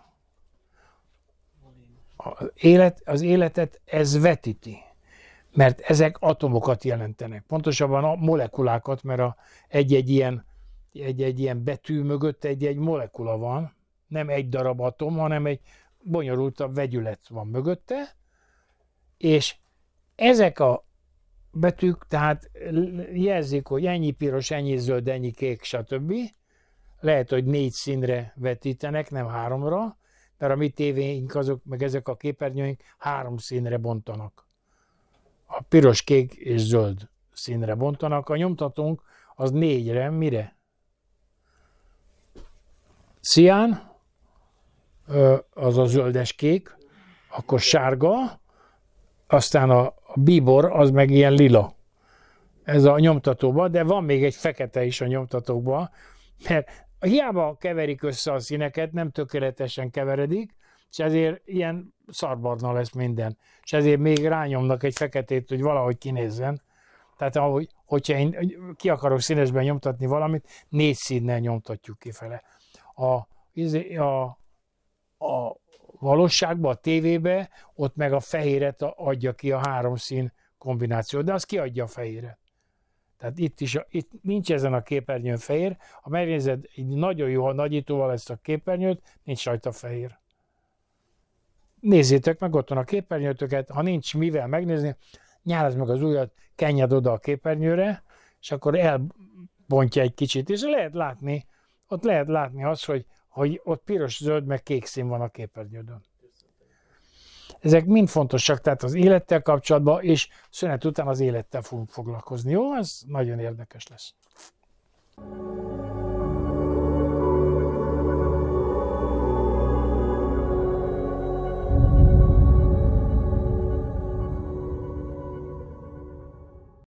Az, élet, az életet ez vetíti, mert ezek atomokat jelentenek. Pontosabban a molekulákat, mert a egy-egy ilyen, egy-egy ilyen betű mögött egy-egy molekula van, nem egy darab atom, hanem egy bonyolultabb vegyület van mögötte, és ezek a betűk tehát jelzik, hogy ennyi piros, ennyi zöld, ennyi kék, stb lehet, hogy négy színre vetítenek, nem háromra, mert a mi tévéink azok, meg ezek a képernyőink három színre bontanak. A piros, kék és zöld színre bontanak. A nyomtatónk az négyre, mire? Cian, az a zöldes-kék, akkor sárga, aztán a, a bíbor az meg ilyen lila. Ez a nyomtatóban, de van még egy fekete is a nyomtatókban, mert hiába keverik össze a színeket, nem tökéletesen keveredik, és ezért ilyen szarbarna lesz minden. És ezért még rányomnak egy feketét, hogy valahogy kinézzen. Tehát ahogy, hogyha én ki akarok színesben nyomtatni valamit, négy színnel nyomtatjuk kifele. A, izé, a, a valóságba, a tévébe, ott meg a fehéret adja ki a három szín kombináció, de az kiadja a fehéret. Tehát itt is, itt nincs ezen a képernyőn fehér, ha megnézed egy nagyon jó a nagyítóval ezt a képernyőt, nincs rajta fehér. Nézzétek meg otthon a képernyőtöket, ha nincs mivel megnézni, nyálasz meg az ujjat, kenjed oda a képernyőre, és akkor elbontja egy kicsit, és lehet látni, ott lehet látni azt, hogy, hogy ott piros, zöld, meg kék szín van a képernyődön. Ezek mind fontosak, tehát az élettel kapcsolatban, és szünet után az élettel fogunk foglalkozni. Jó, ez nagyon érdekes lesz. Thank you.